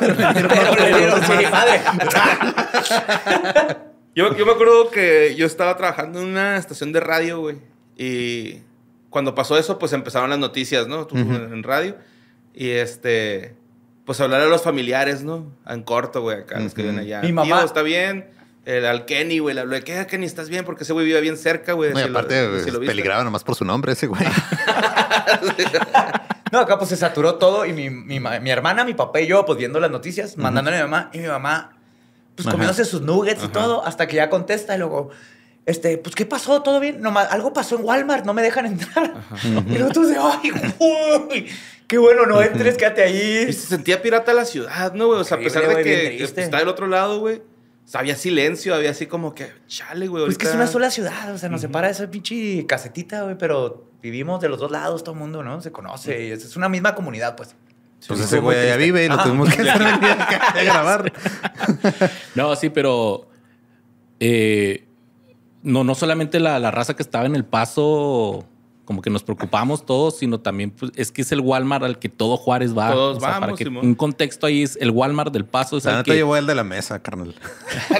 *laughs* *laughs* yo, yo me acuerdo que yo estaba trabajando en una estación de radio, güey. Y cuando pasó eso, pues empezaron las noticias, ¿no? En radio. Y este... Pues hablar a los familiares, ¿no? En corto, güey, acá, los que ven allá. Mi mamá. está bien. El, al Kenny, güey, le habló ah, Kenny? ¿Estás bien? Porque ese güey vive bien cerca, güey. aparte, peligraba nomás por su nombre ese güey. *laughs* no, acá pues se saturó todo y mi, mi, mi, hermana, mi papá y yo, pues viendo las noticias, mandándome a mi mamá y mi mamá, pues comiéndose sus nuggets y todo, hasta que ya contesta y luego, este, pues, ¿qué pasó? ¿Todo bien? Nomás, algo pasó en Walmart, no me dejan entrar. *laughs* Y luego tú dices, ay, qué bueno, no entres, quédate ahí. Y se sentía pirata la ciudad, ¿no, güey? O sea, a pesar de que está del otro lado, güey o sea, había silencio, había así como que, chale, güey. Pues que es una sola ciudad, o sea, nos separa esa pinche casetita, güey, pero vivimos de los dos lados, todo el mundo, ¿no? Se conoce, es una misma comunidad, pues. Pues ese güey ya vive y lo tuvimos que *laughs* estar de grabar. *laughs* no, sí, pero eh, no, no solamente la, la, raza que estaba en el paso como que nos preocupamos todos, sino también pues, es que es el Walmart al que todo Juárez va. Todos vamos, Un contexto ahí es el Walmart del Paso. Es la llevó el de la mesa, carnal. *laughs*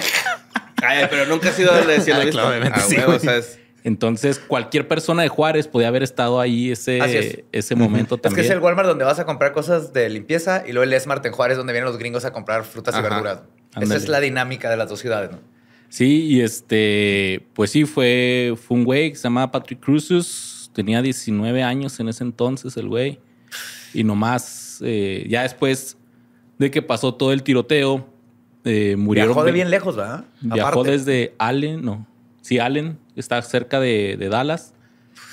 Ay, pero nunca ha sido de decirlo. Ah, claramente. Ah, Entonces, cualquier persona de Juárez podía haber estado ahí ese, ese momento también. Es que es el Walmart donde vas a comprar cosas de limpieza y luego el Smart en Juárez donde vienen los gringos a comprar frutas y verduras. Esa es la dinámica de las dos ciudades, ¿no? Sí, y este, pues sí, fue, fue un güey que se llamaba Patrick Cruzus, tenía 19 años en ese entonces el güey. Y nomás, eh, ya después de que pasó todo el tiroteo, murió. Eh, murieron. Viajó de bien lejos, ¿verdad? Viajó desde Allen, no. Sí, Allen, está cerca de, Dallas.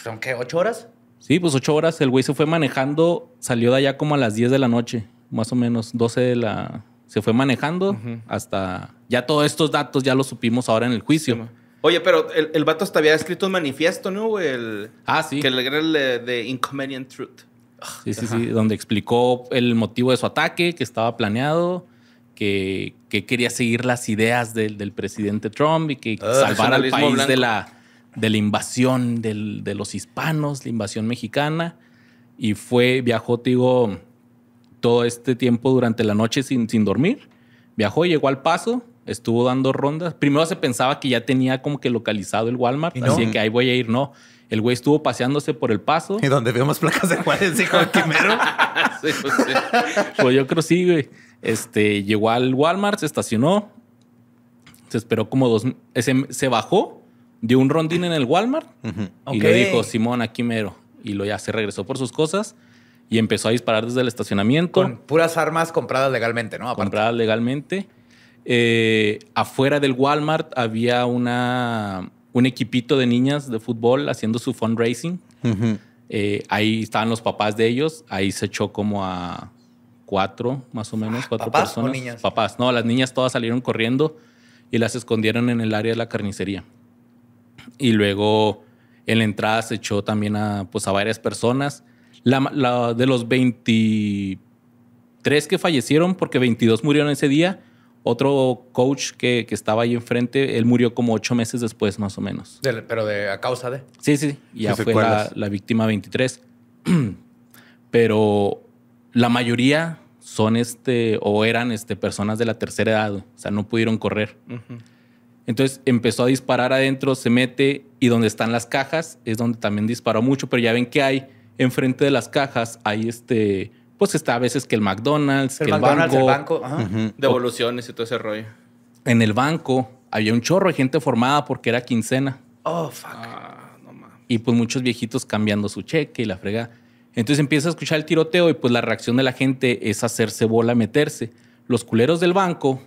¿Son qué? ¿Ocho horas? Sí, pues ocho horas. El güey se fue manejando, salió de allá como a las 10 de la noche, más o menos, 12 de la. Se fue manejando hasta. Ya todos estos datos ya los supimos ahora en el juicio. Oye, pero el, el vato hasta había escrito un manifiesto, ¿no? Güey? El, ah, sí. Que era el de, Inconvenient Truth. Sí, sí, sí. Donde explicó el motivo de su ataque, que estaba planeado, que, que quería seguir las ideas del, del presidente Trump y que salvara salvar al país de la, de la invasión del, de los hispanos, la invasión mexicana. Y fue, viajó, te digo, todo este tiempo durante la noche sin, sin dormir. Viajó, llegó al paso estuvo dando rondas. Primero se pensaba que ya tenía como que localizado el Walmart, así que ahí voy a ir. No, el güey estuvo paseándose por el paso. Y donde más placas de Juárez, dijo Quimero *laughs* pues, pues, yo creo sí, güey. Este, llegó al Walmart, se estacionó, se esperó como dos, se, bajó, dio un rondín en el Walmart y le dijo, Simón, aquí mero. Y lo ya se regresó por sus cosas y empezó a disparar desde el estacionamiento. Con puras armas compradas legalmente, ¿no? Compradas legalmente. Eh, afuera del Walmart había una, un equipito de niñas de fútbol haciendo su fundraising. Eh, ahí estaban los papás de ellos. Ahí se echó como a cuatro, más o menos, ah, cuatro personas. niñas? Papás. No, las niñas todas salieron corriendo y las escondieron en el área de la carnicería. Y luego en la entrada se echó también a, pues, a varias personas. de los 23 que fallecieron, porque 22 murieron ese día, otro coach que, estaba ahí enfrente, él murió como ocho meses después, más o menos. pero de, a causa de. Sí, sí, ya fue la, la, víctima 23. *clears throat* pero la mayoría son este, o eran este, personas de la tercera edad, o sea, no pudieron correr. Entonces empezó a disparar adentro, se mete y donde están las cajas es donde también disparó mucho, pero ya ven que hay enfrente de las cajas, hay este, pues está a veces que el McDonald's, el que el banco. devoluciones y todo ese rollo. En el banco había un chorro de gente formada porque era quincena. Oh, fuck. Ah, y pues muchos viejitos cambiando su cheque y la frega. Entonces empieza a escuchar el tiroteo y pues la reacción de la gente es hacerse bola, meterse. Los culeros del banco,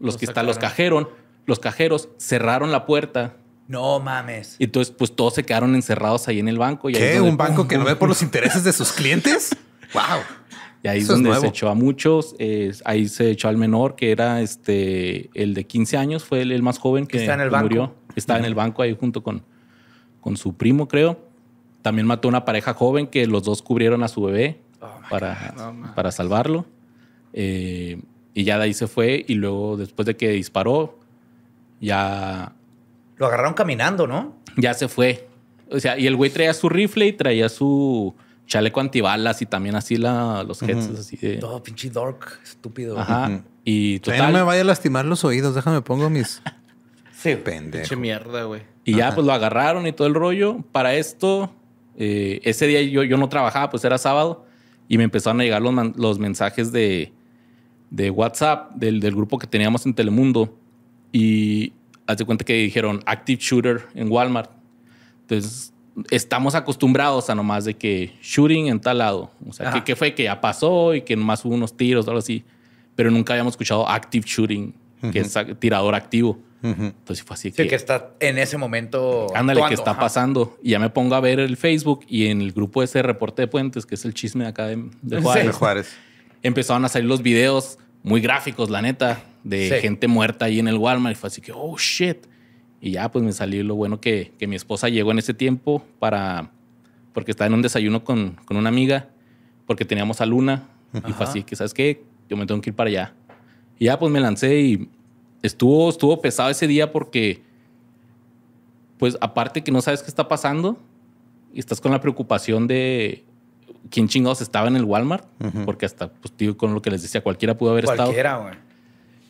los, que están, los cajeros, los cajeros cerraron la puerta. No mames. Y entonces pues todos se quedaron encerrados ahí en el banco. Y ¿Qué? ¿Un banco que no ve por los *laughs* intereses de sus clientes? ¡Wow! Y ahí es donde se echó a muchos. ahí se echó al menor, que era este el de 15 años, fue el, más joven que, está en el banco. murió. Estaba en el banco ahí junto con, con su primo, creo. También mató a una pareja joven que los dos cubrieron a su bebé oh, para, para salvarlo. Eh, y ya de ahí se fue. Y luego, después de que disparó, ya. Lo agarraron caminando, ¿no? Ya se fue. O sea, y el güey traía su rifle y traía su chaleco antibalas y también así la, los headsets así de... Todo pinche dork, estúpido. Ajá. Y total... no me vaya a lastimar los oídos, déjame pongo mis... *laughs* sí, pendejo. Pinche mierda, güey. Y ya pues lo agarraron y todo el rollo. Para esto, eh, ese día yo, yo no trabajaba, pues era sábado. Y me empezaron a llegar los, mensajes de, WhatsApp del, del, grupo que teníamos en Telemundo. Y hace cuenta que dijeron Active Shooter en Walmart. Entonces estamos acostumbrados a nomás de que shooting en tal lado. O sea, que, fue que ya pasó y que nomás hubo unos tiros o algo así. Pero nunca habíamos escuchado active shooting, que es tirador activo. Entonces fue así que... que está en ese momento... Ándale, actuando. que está pasando. Y ya me pongo a ver el Facebook y en el grupo ese reporte de puentes, que es el chisme de acá de, Juárez. Sí. De Juárez. Empezaron a salir los videos muy gráficos, la neta, de gente muerta ahí en el Walmart. Y fue así que, oh, shit. Y ya, pues me salió lo bueno que, mi esposa llegó en ese tiempo para, porque estaba en un desayuno con, una amiga, porque teníamos a Luna. Y fue así, que, ¿sabes qué? Yo me tengo que ir para allá. Y ya, pues me lancé y estuvo, estuvo pesado ese día porque, pues aparte que no sabes qué está pasando, y estás con la preocupación de quién chingados estaba en el Walmart, porque hasta, pues, tío, con lo que les decía, cualquiera pudo haber estado. Cualquiera, güey.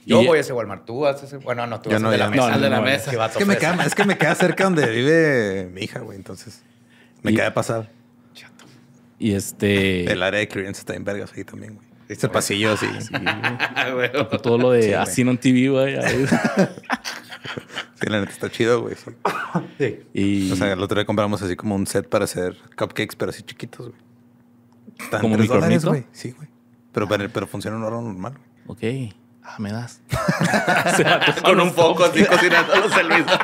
Yo voy a ese Walmart. Tú haces. Bueno, no, tú de la mesa. de la mesa. Es, que, me queda, es que me queda cerca donde vive mi hija, güey. Entonces, me queda pasado. Chato. Y este. *laughs* El área de crianza está en vergas ahí también, güey. Este pasillo así. Sí, ah, *laughs* ah, *laughs* Todo lo de así no TV, güey. sí, la neta está chido, güey. Sí. Y... O sea, el otro día compramos así como un set para hacer cupcakes, pero así chiquitos, güey. Están ¿Como $3, güey. Sí, güey. Pero, pero, funciona un normal, güey. Ok. Ah, me das. *laughs* con un poco así cocinando los servicios.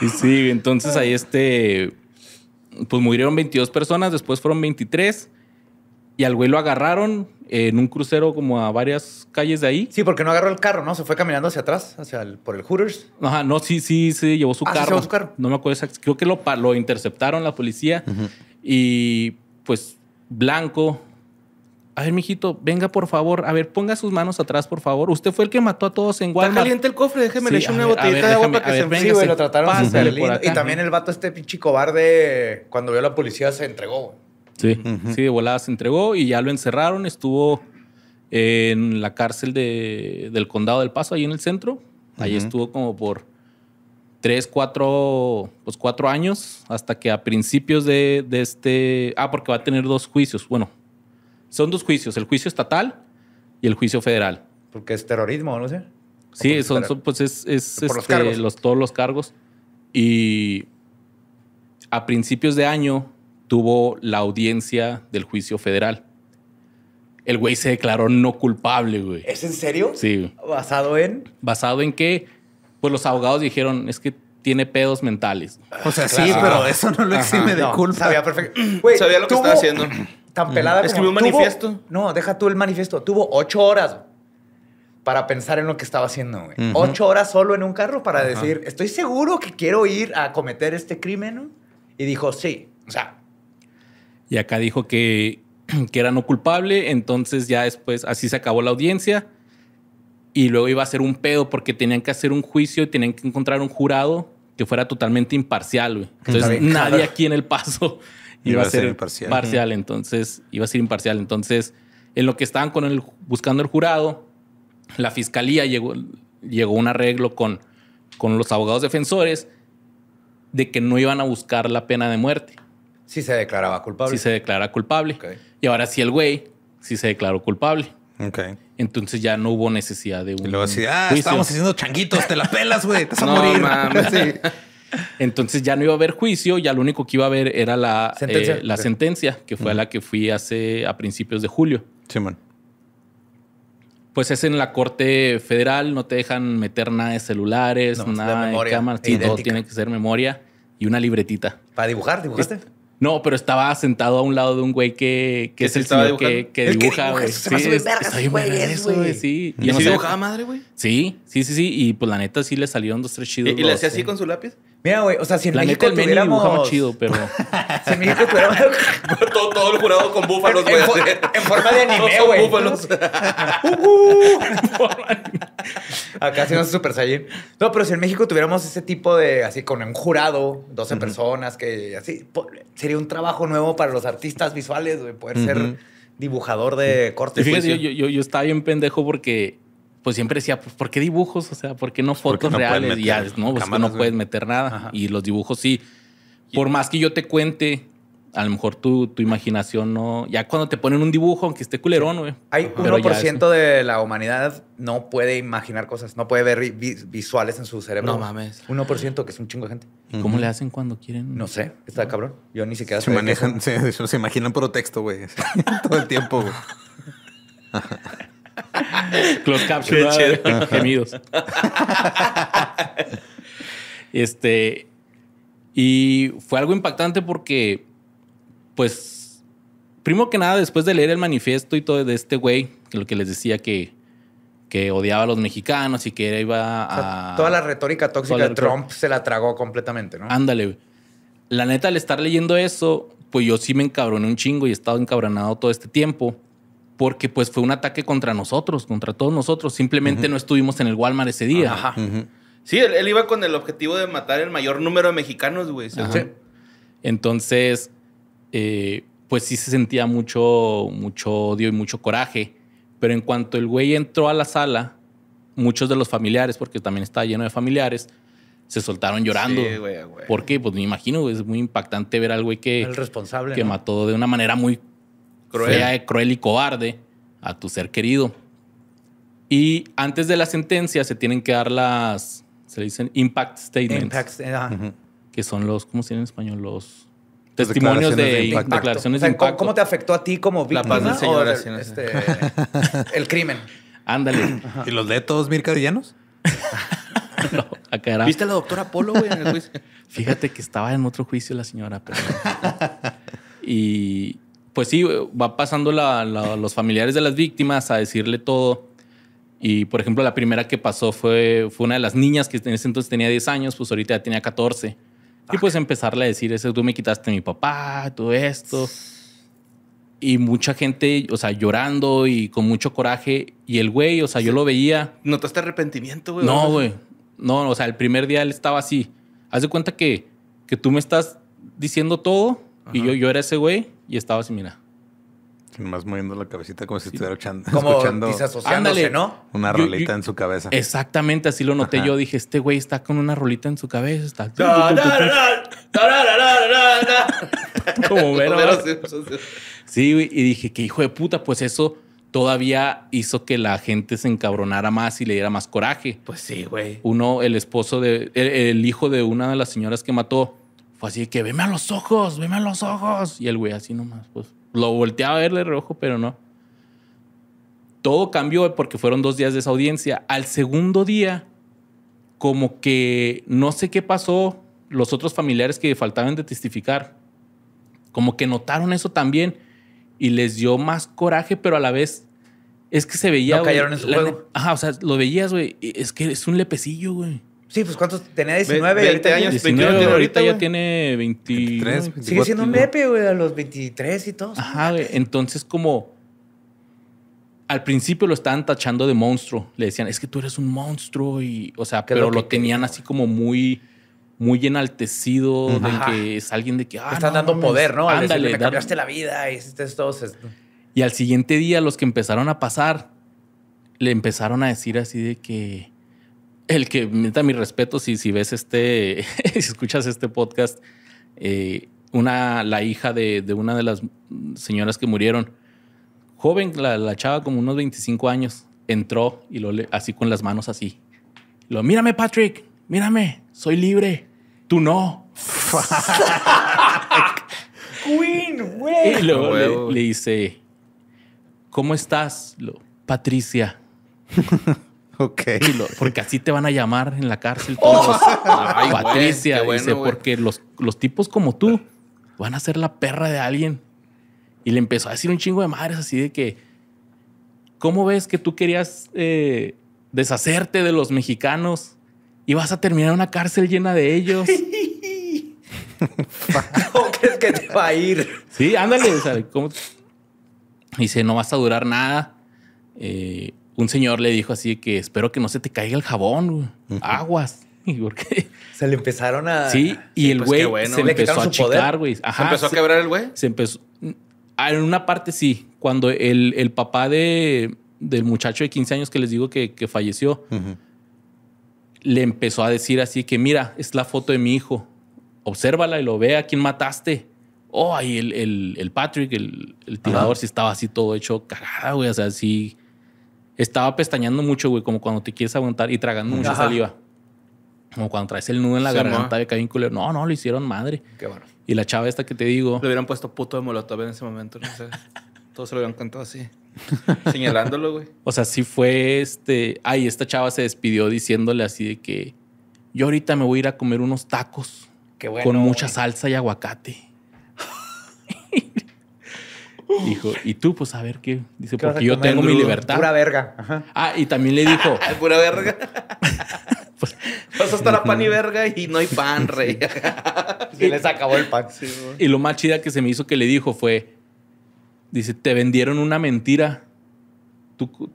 y sí, entonces ahí este. Pues murieron 22 personas, después fueron 23. Y al güey lo agarraron en un crucero como a varias calles de ahí. Sí, porque no agarró el carro, ¿no? Se fue caminando hacia atrás, hacia el, por el Hooters. Ajá, no, sí, sí, sí, llevó su ah, carro. se llevó su carro. No me acuerdo exactamente. Creo que lo, lo interceptaron la policía. Y pues blanco, a ver, mijito, venga por favor. A ver, ponga sus manos atrás, por favor. Usted fue el que mató a todos en Walmart. Está caliente el cofre, déjeme le echo una botella de agua para que se venga, Sí, lo trataron y también el vato, este pinche cobarde, cuando vio a la policía, se entregó, Sí, sí, de volada se entregó y ya lo encerraron. Estuvo en la cárcel de, del condado del Paso, ahí en el centro. Ahí estuvo como por tres, cuatro, pues cuatro años, hasta que a principios de, de, este... Ah, porque va a tener dos juicios. Bueno, son dos juicios, el juicio estatal y el juicio federal. Porque es terrorismo, ¿no sé? Sí, son, pues es, es este, todos los cargos. Y a principios de año tuvo la audiencia del juicio federal. El güey se declaró no culpable, güey. ¿Es en serio? Sí. ¿Basado en? Basado en qué? pues los abogados dijeron, es que tiene pedos mentales. Ah, o sea, sí, pero eso no lo exime de culpa. Sabía perfecto. Sabía lo que estaba haciendo tan pelada Escribió un manifiesto. no, deja tú el manifiesto. Tuvo ocho horas para pensar en lo que estaba haciendo, Ocho horas solo en un carro para decir, estoy seguro que quiero ir a cometer este crimen, Y dijo, sí. O sea, Y acá dijo que, que era no culpable, entonces ya después así se acabó la audiencia y luego iba a ser un pedo porque tenían que hacer un juicio y tenían que encontrar un jurado que fuera totalmente imparcial, güey. Entonces nadie aquí en El Paso iba, a ser, imparcial. Parcial, entonces, iba a ser imparcial. Entonces, en lo que estaban con el, buscando el jurado, la fiscalía llegó, llegó a un arreglo con, con los abogados defensores de que no iban a buscar la pena de muerte. Si se declaraba culpable. Si se declara culpable. Y ahora sí el güey sí se declaró culpable. Entonces ya no hubo necesidad de un. Y ah, estábamos haciendo changuitos, te la pelas, güey, te vas a no, *laughs* sí. *laughs* Entonces ya no iba a haber juicio, ya lo único que iba a haber era la eh, sentencia, la sentencia que fue a la que fui hace a principios de julio. Sí, man pues es en la corte federal, no te dejan meter nada de celulares, nada de, cámaras, e todo tiene que ser memoria y una libretita. ¿Para dibujar? ¿Dibujaste? no, pero estaba sentado a un lado de un güey que, que es el señor que, dibuja, güey. Sí, es, güey. Sí. ¿Y, no dibujaba madre, güey? Sí, sí, sí, Y pues la neta sí le salieron dos, tres chidos. ¿y le hacía así con su lápiz? Mira, güey, o sea, si en la México neta, el tuviéramos... chido, pero... *laughs* si en México tuviéramos... *laughs* todo, todo, el jurado con búfalos, güey. En, forma de *laughs* anime, güey. búfalos. Uh-huh. Acá haciendo Super Saiyan. No, pero si en México tuviéramos ese tipo de... Así, con un jurado, 12 personas, que así... Sería un trabajo nuevo para los artistas visuales, güey. Poder ser dibujador de cortes. yo, yo, yo, yo estaba bien pendejo porque pues siempre decía, pues, ¿por qué dibujos? O sea, ¿por qué no fotos reales? ¿no? Pues no puedes meter nada. Y los dibujos sí. Por más que yo te cuente, a lo mejor tu, tu imaginación no. Ya cuando te ponen un dibujo, aunque esté culerón, güey. Hay un 1% ciento de la humanidad no puede imaginar cosas, no puede ver visuales en su cerebro. No mames. 1% que es un chingo de gente. cómo le hacen cuando quieren? No sé, está cabrón. Yo ni siquiera se manejan, se, se, imaginan por texto, güey. *laughs* Todo el tiempo, *laughs* Close *laughs* caption. Gemidos. este. Y fue algo impactante porque, pues, primero que nada, después de leer el manifiesto y todo de este güey, lo que les decía que, que odiaba a los mexicanos y que iba a. toda la retórica tóxica de Trump se la tragó completamente, ¿no? Ándale. La neta, al estar leyendo eso, pues yo sí me encabroné un chingo y he estado encabronado todo este tiempo porque pues fue un ataque contra nosotros, contra todos nosotros. Simplemente no estuvimos en el Walmart ese día. Ajá. Sí, él, iba con el objetivo de matar el mayor número de mexicanos, güey. Entonces, eh, pues sí se sentía mucho, mucho odio y mucho coraje. Pero en cuanto el güey entró a la sala, muchos de los familiares, porque también estaba lleno de familiares, se soltaron llorando. Sí, güey, güey. ¿Por qué? Pues me imagino, es muy impactante ver al güey que... El responsable. Que mató de una manera muy cruel. sea cruel y cobarde a tu ser querido. Y antes de la sentencia se tienen que dar las, se le dicen impact statements. Impact, eh, Que son los, ¿cómo se dice en español? Los testimonios de, declaraciones de ¿Cómo te afectó a ti como víctima? La paz este, el, crimen. Ándale. *laughs* ¿Y los de todos Villanos? *laughs* no, ¿Viste a la doctora Polo, güey, en el juicio? Fíjate que estaba en otro juicio la señora, *laughs* y pues sí, va pasando los familiares de las víctimas a decirle todo. Y por ejemplo, la primera que pasó fue, fue una de las niñas que en ese entonces tenía 10 años, pues ahorita ya tenía 14. Y pues empezarle a decir tú me quitaste a mi papá, todo esto. Y mucha gente, o sea, llorando y con mucho coraje. Y el güey, o sea, yo lo veía. ¿Notaste arrepentimiento, güey? No, güey. No, o sea, el primer día él estaba así. Haz de cuenta que, que tú me estás diciendo todo y yo, yo era ese güey y estaba así, mira. Más moviendo la cabecita como si estuviera echando, como escuchando. ¿no? Una rolita en su cabeza. Exactamente, así lo noté yo. Dije, este güey está con una rolita en su cabeza. como sí, güey. Y dije, qué hijo de puta, pues eso todavía hizo que la gente se encabronara más y le diera más coraje. Pues sí, güey. Uno, el esposo de, el hijo de una de las señoras que mató, fue así que, veme a los ojos, veme a los ojos. Y el güey así nomás, pues lo volteaba a verle rojo, pero no. Todo cambió porque fueron dos días de esa audiencia. Al segundo día, como que no sé qué pasó, los otros familiares que faltaban de testificar, como que notaron eso también y les dio más coraje, pero a la vez es que se veía. No cayeron en su juego. Ajá, o sea, lo veías, güey. Es que es un lepecillo, güey. Sí, pues ¿cuántos? Tenía 19. 20 años, ahorita, ya tiene 23. Sigue siendo un güey, a los 23 y todo. Ajá, güey. Entonces, como al principio lo estaban tachando de monstruo. Le decían, es que tú eres un monstruo y, o sea, pero lo, tenían así como muy, muy enaltecido de que es alguien de que, ah, están dando poder, ¿no? Ándale, Te cambiaste la vida y esto. Y al siguiente día los que empezaron a pasar le empezaron a decir así de que el que meta mi respeto, si, si ves este, *laughs* si escuchas este podcast, eh, una, la hija de, una de las señoras que murieron, joven, la, chava como unos 25 años, entró y lo le, así con las manos así. Lo, mírame, Patrick, mírame, soy libre, tú no. *laughs* Queen, güey. Y luego le, le, dice, ¿cómo estás? Patricia. *laughs* Ok. *laughs* porque así te van a llamar en la cárcel todos. *laughs* Patricia, dice, porque los, tipos como tú van a ser la perra de alguien. Y le empezó a decir un chingo de madres así de que, ¿cómo ves que tú querías eh, deshacerte de los mexicanos y vas a terminar en una cárcel llena de ellos? *laughs* ¿Cómo crees que te va a ir? Sí, ándale. O Dice, no vas a durar nada. Eh, un señor le dijo así que espero que no se te caiga el jabón, Aguas. *laughs* ¿Y por Se le empezaron a. Sí, y el pues güey se empezó a chicar, güey. ¿Se empezó a quebrar el güey? Se empezó. Mm, en una parte sí. Cuando el, papá del muchacho de 15 años que les digo que, falleció, le empezó a decir así que: Mira, es la foto de mi hijo. Obsérvala y lo vea, quién mataste. Oh, ahí el, el, Patrick, el, tirador, si estaba así todo hecho cagada, güey. O sea, sí estaba pestañando mucho, güey, como cuando te quieres aguantar y tragando mucha saliva. Como cuando traes el nudo en la garganta de Kevin Culero. No, no, lo hicieron madre. Qué bueno. Y la chava esta que te digo. Le hubieran puesto puto de molotov en ese momento, no sé. *laughs* Todos se lo hubieran cantado así. Señalándolo, güey. O sea, sí fue este. Ay, esta chava se despidió diciéndole así de que yo ahorita me voy a ir a comer unos tacos. Qué bueno. Con mucha salsa y aguacate. *laughs* Dijo, ¿y tú? Pues a ver qué. Dice, porque yo tengo mi libertad. Pura verga. Ah, y también le dijo. *laughs* pura verga. *laughs* pues, hasta la pan y verga y no hay pan, rey. *laughs* se les acabó el pan. y lo más chida que se me hizo que le dijo fue: Dice, te vendieron una mentira.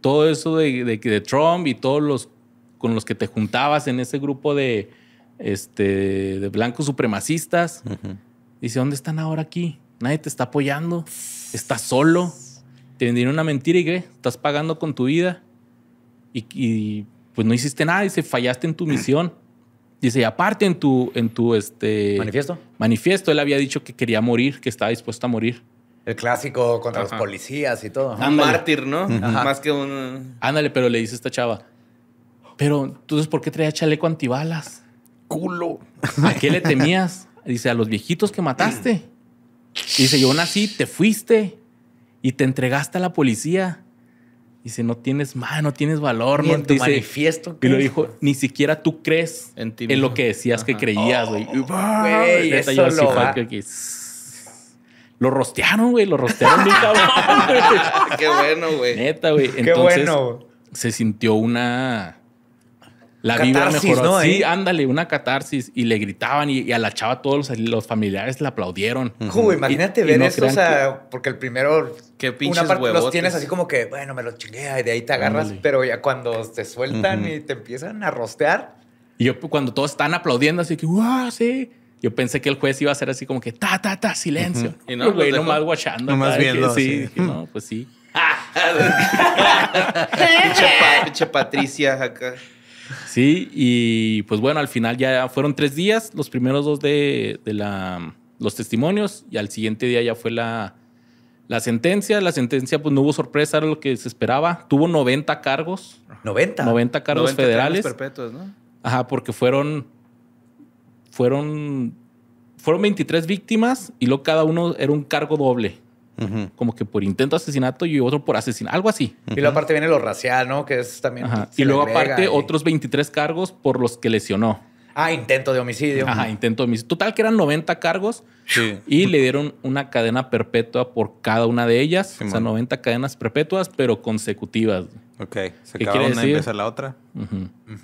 todo eso de, de, Trump y todos los con los que te juntabas en ese grupo de, este, de blancos supremacistas. Dice, ¿dónde están ahora aquí? Nadie te está apoyando. Estás solo. Te vendieron una mentira y qué? Estás pagando con tu vida. Y, pues no hiciste nada. Dice, fallaste en tu misión. Dice, y aparte en tu, en tu este, manifiesto. Manifiesto, él había dicho que quería morir, que estaba dispuesto a morir. El clásico contra los policías y todo. Un mártir, ¿no? Más que un. Ándale, pero le dice esta chava. Pero entonces, ¿por qué traía chaleco antibalas? Culo. ¿A qué le temías? Dice, a los viejitos que mataste. *clears throat* Dice, yo nací, te fuiste y te entregaste a la policía. Dice, no tienes mano, no tienes valor. Ni no, en tu manifiesto. Y lo dijo, ni siquiera tú crees en, lo que decías que creías, güey. Oh, eso lo va. Que, lo rostearon, güey. Lo rostearon bien *laughs* Qué bueno, güey. Neta, güey. Qué bueno. Se sintió una la vida Sí, ándale, una catarsis. Y le gritaban y, a la chava todos los, familiares le aplaudieron. imagínate ver eso, o sea, porque el primero... Qué pinches Una parte los tienes así como que, bueno, me lo chinguea y de ahí te agarras. Pero ya cuando te sueltan y te empiezan a rostear... Y yo pues, cuando todos están aplaudiendo así que, wow sí! Yo pensé que el juez iba a ser así como que, ta, ta, ta, silencio. Y no, güey, guachando. más viendo. sí, no, pues sí. *laughs* Pinche Patricia acá. Sí, y pues bueno, al final ya fueron tres días, los primeros dos de, la, los testimonios, y al siguiente día ya fue la, sentencia. La sentencia, pues no hubo sorpresa, era lo que se esperaba. Tuvo 90 cargos. ¿90? 90 cargos federales. perpetuos, ¿no? Ajá, porque fueron. Fueron. Fueron 23 víctimas y luego cada uno era un cargo doble. Como que por intento de asesinato y otro por asesinato, algo así. Y luego aparte viene lo racial, ¿no? Que es también... Y luego aparte otros 23 cargos por los que lesionó. Ah, intento de homicidio. Ajá, intento de homicidio. Total que eran 90 cargos y le dieron una cadena perpetua por cada una de ellas. o sea, 90 cadenas perpetuas, pero consecutivas. Ok. Se acaba una y empieza la otra.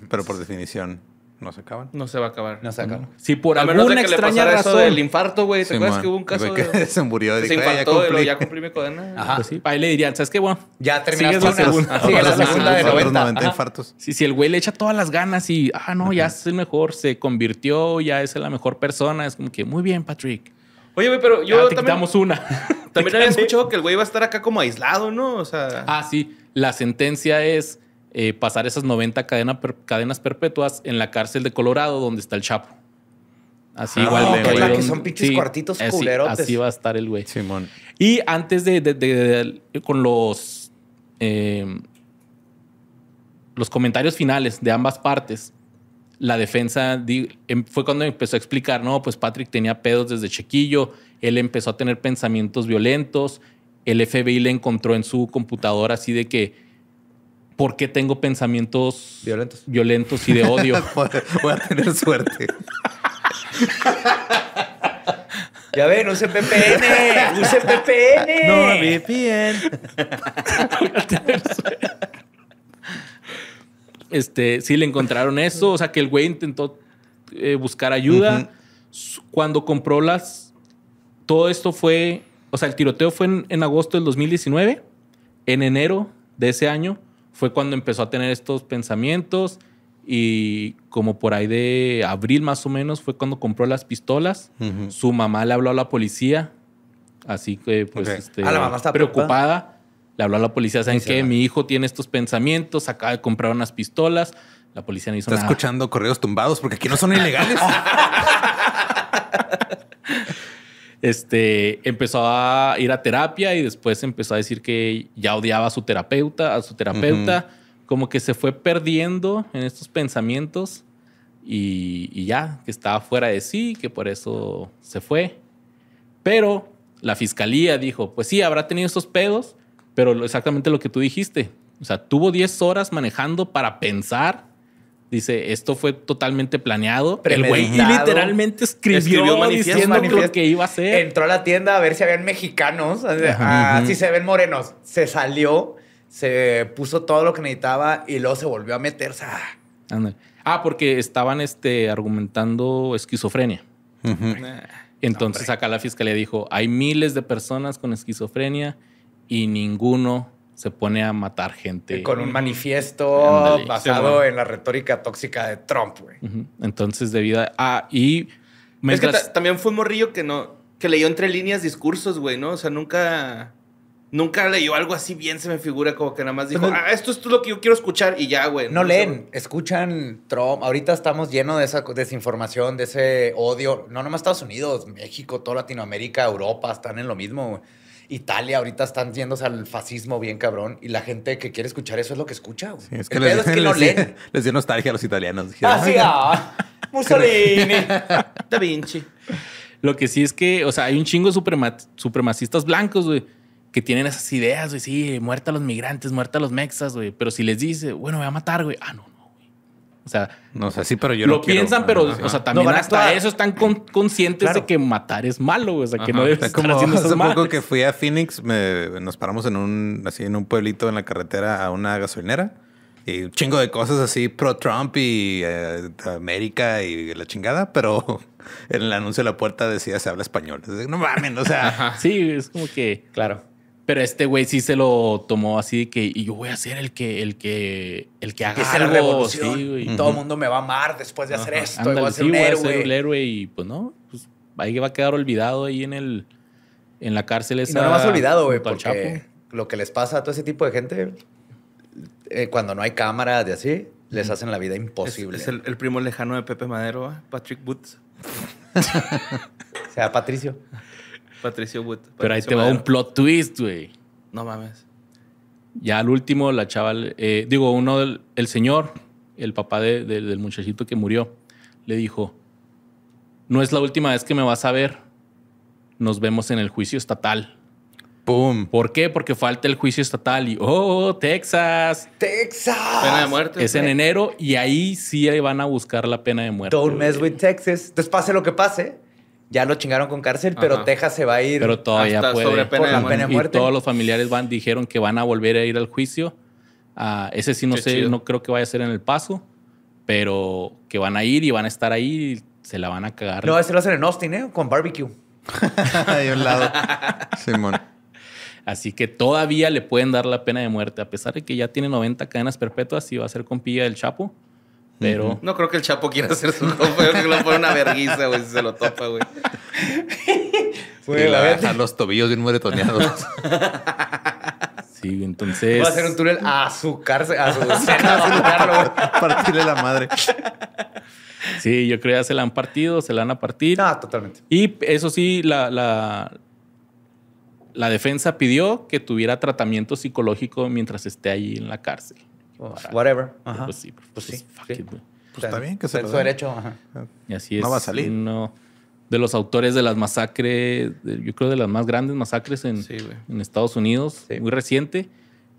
Pero por definición. No se acaban. No se va a acabar. No se acaban. Si por a alguna extraña razón. del infarto, güey. ¿Te acuerdas que hubo un caso? De... que *laughs* se murió. De se ya cumplí. ya cumplí mi *laughs* cadena. Ajá. Pues sí, ahí le dirían, ¿sabes qué, bueno? Ya terminaste la segunda. Sigue la segunda de 90. 90 infartos. Sí, si el güey le echa todas las ganas y, ah, no, ya es el mejor, se convirtió, ya es la mejor persona. Es como que, muy bien, Patrick. Oye, güey, pero yo ya, también... una. *laughs* también había escuchado que el güey va a estar acá como aislado, ¿no? O sea... Ah, sí. La sentencia es eh, pasar esas 90 cadenas perpetuas en la cárcel de Colorado donde está el Chapo. Así ah, igual. son pinches cuartitos culerotes. Así va a estar el güey. Y antes de, con los eh, los comentarios finales de ambas partes, la defensa em, fue cuando empezó a explicar, no, pues Patrick tenía pedos desde chiquillo, él empezó a tener pensamientos violentos, el FBI le encontró en su computadora así de que ¿por qué tengo pensamientos violentos, y de *laughs* odio? Voy a tener suerte. Ya ven, un CPPN use CPPN No, VPN. este, sí le encontraron eso, o sea que el güey intentó eh, buscar ayuda. Cuando compró las, todo esto fue, o sea, el tiroteo fue en agosto del 2019, en enero de ese año fue cuando empezó a tener estos pensamientos y como por ahí de abril más o menos fue cuando compró las pistolas. Su mamá le habló a la policía, así que pues este, ah, preocupada. Le habló a la policía, ¿saben qué? Mi hijo tiene estos pensamientos, acaba de comprar unas pistolas. La policía no hizo ¿Está escuchando correos tumbados porque aquí no son ilegales. *laughs* Este, empezó a ir a terapia y después empezó a decir que ya odiaba a su terapeuta, a su terapeuta. Como que se fue perdiendo en estos pensamientos y, ya, que estaba fuera de sí, que por eso se fue. Pero la fiscalía dijo, pues sí, habrá tenido esos pedos, pero exactamente lo que tú dijiste. O sea, tuvo 10 horas manejando para pensar Dice, esto fue totalmente planeado. El güey literalmente escribió, diciendo lo que iba a hacer. Entró a la tienda a ver si habían mexicanos. así ah, si se ven morenos. Se salió, se puso todo lo que necesitaba y luego se volvió a meterse. Ah, porque estaban este, argumentando esquizofrenia. Entonces acá la fiscalía dijo, hay miles de personas con esquizofrenia y ninguno se pone a matar gente. Con un manifiesto basado en la retórica tóxica de Trump, güey. Entonces, debido a... Ah, y... Mientras... Es que también fue un morrillo que no... Que leyó entre líneas discursos, güey, ¿no? O sea, nunca... Nunca leyó algo así bien, se me figura como que nada más dijo, ah, esto es lo que yo quiero escuchar y ya, güey. No, leen, escuchan Trump. Ahorita estamos llenos de esa desinformación, de ese odio. No nomás Estados Unidos, México, toda Latinoamérica, Europa, están en lo mismo, güey Italia ahorita están yéndose al fascismo bien cabrón y la gente que quiere escuchar eso es lo que escucha. es que, el *laughs* les, es que leen. *laughs* les dio nostalgia a los italianos. Así, ah, ah, *laughs* Mussolini, Da Vinci. Lo que sí es que, o sea, hay un chingo de supremacistas blancos, güey, que tienen esas ideas, güey, sí, muerta a los migrantes, muerta a los mexas, güey, pero si les dice, bueno, voy a matar, güey, ah, no, o sea, no sé, sí, pero yo lo piensan, pero, o sea, también hasta eso están conscientes de que matar es malo, o sea, que no debes estar como, *laughs* Hace poco que fui a Phoenix, nos paramos en un, así, en un pueblito en la carretera a una gasolinera y un chingo de cosas así pro Trump y eh, América y la chingada, pero en *laughs* el anuncio de la puerta decía se habla español. no mames, o sea, sí, es como que, claro. Pero este güey sí se lo tomó así que y yo voy a ser el que el que el que haga algo revolución. Todo el mundo me va a amar después de hacer esto. voy a ser, héroe. el héroe y pues no, pues ahí va a quedar olvidado ahí en el en la cárcel esa. Y no lo olvidado, güey, porque Chapo. lo que les pasa a todo ese tipo de gente eh, cuando no hay cámaras de así les hacen la vida imposible. Es, el, primo lejano de Pepe Madero, Patrick Woods. *laughs* o sea, Patricio. Patricio Pero ahí te va un plot twist, güey. No mames. Ya al último, la chaval, eh, digo, uno del el señor, el papá del muchachito que murió, le dijo: No es la última vez que me vas a ver. Nos vemos en el juicio estatal. ¡Pum! ¿Por qué? Porque falta el juicio estatal y ¡Oh, Texas! ¡Texas! Pena de muerte. Es en enero y ahí sí van a buscar la pena de muerte. Don't mess with Texas. Entonces, pase lo que pase, ya lo chingaron con cárcel, pero Texas se va a ir. Pero todavía Sobre la pena de muerte. Y todos los familiares van, dijeron que van a volver a ir al juicio. Ah, ese sí no sé, no creo que vaya a ser en El Paso, pero que van a ir y van a estar ahí y se la van a cagar. No, ese lo hacen en Austin, ¿eh? Con barbecue. de *laughs* un lado. *laughs* Simón. Así que todavía le pueden dar la pena de muerte, a pesar de que ya tiene 90 cadenas perpetuas y va a ser compilla del Chapo. Pero... No creo que el Chapo quiera hacer su compa. creo que lo pone una verguiza, güey, si se lo topa, güey. *laughs* Y la verdad. A los tobillos bien moretoneados. *laughs* sí, entonces. Va a hacer un túnel a su cárcel, a su *laughs* a Partirle la madre. Sí, yo creo que ya se la han partido, se la van a partir. Ah, totalmente. Y eso sí, la, la, la defensa pidió que tuviera tratamiento psicológico mientras esté ahí en la cárcel. Pues, whatever. Pues sí, pues, pues sí, pues está bien que se lo su derecho. Y así es. No va a salir. de los autores de las masacres, yo creo de las más grandes masacres en, en Estados Unidos, muy reciente.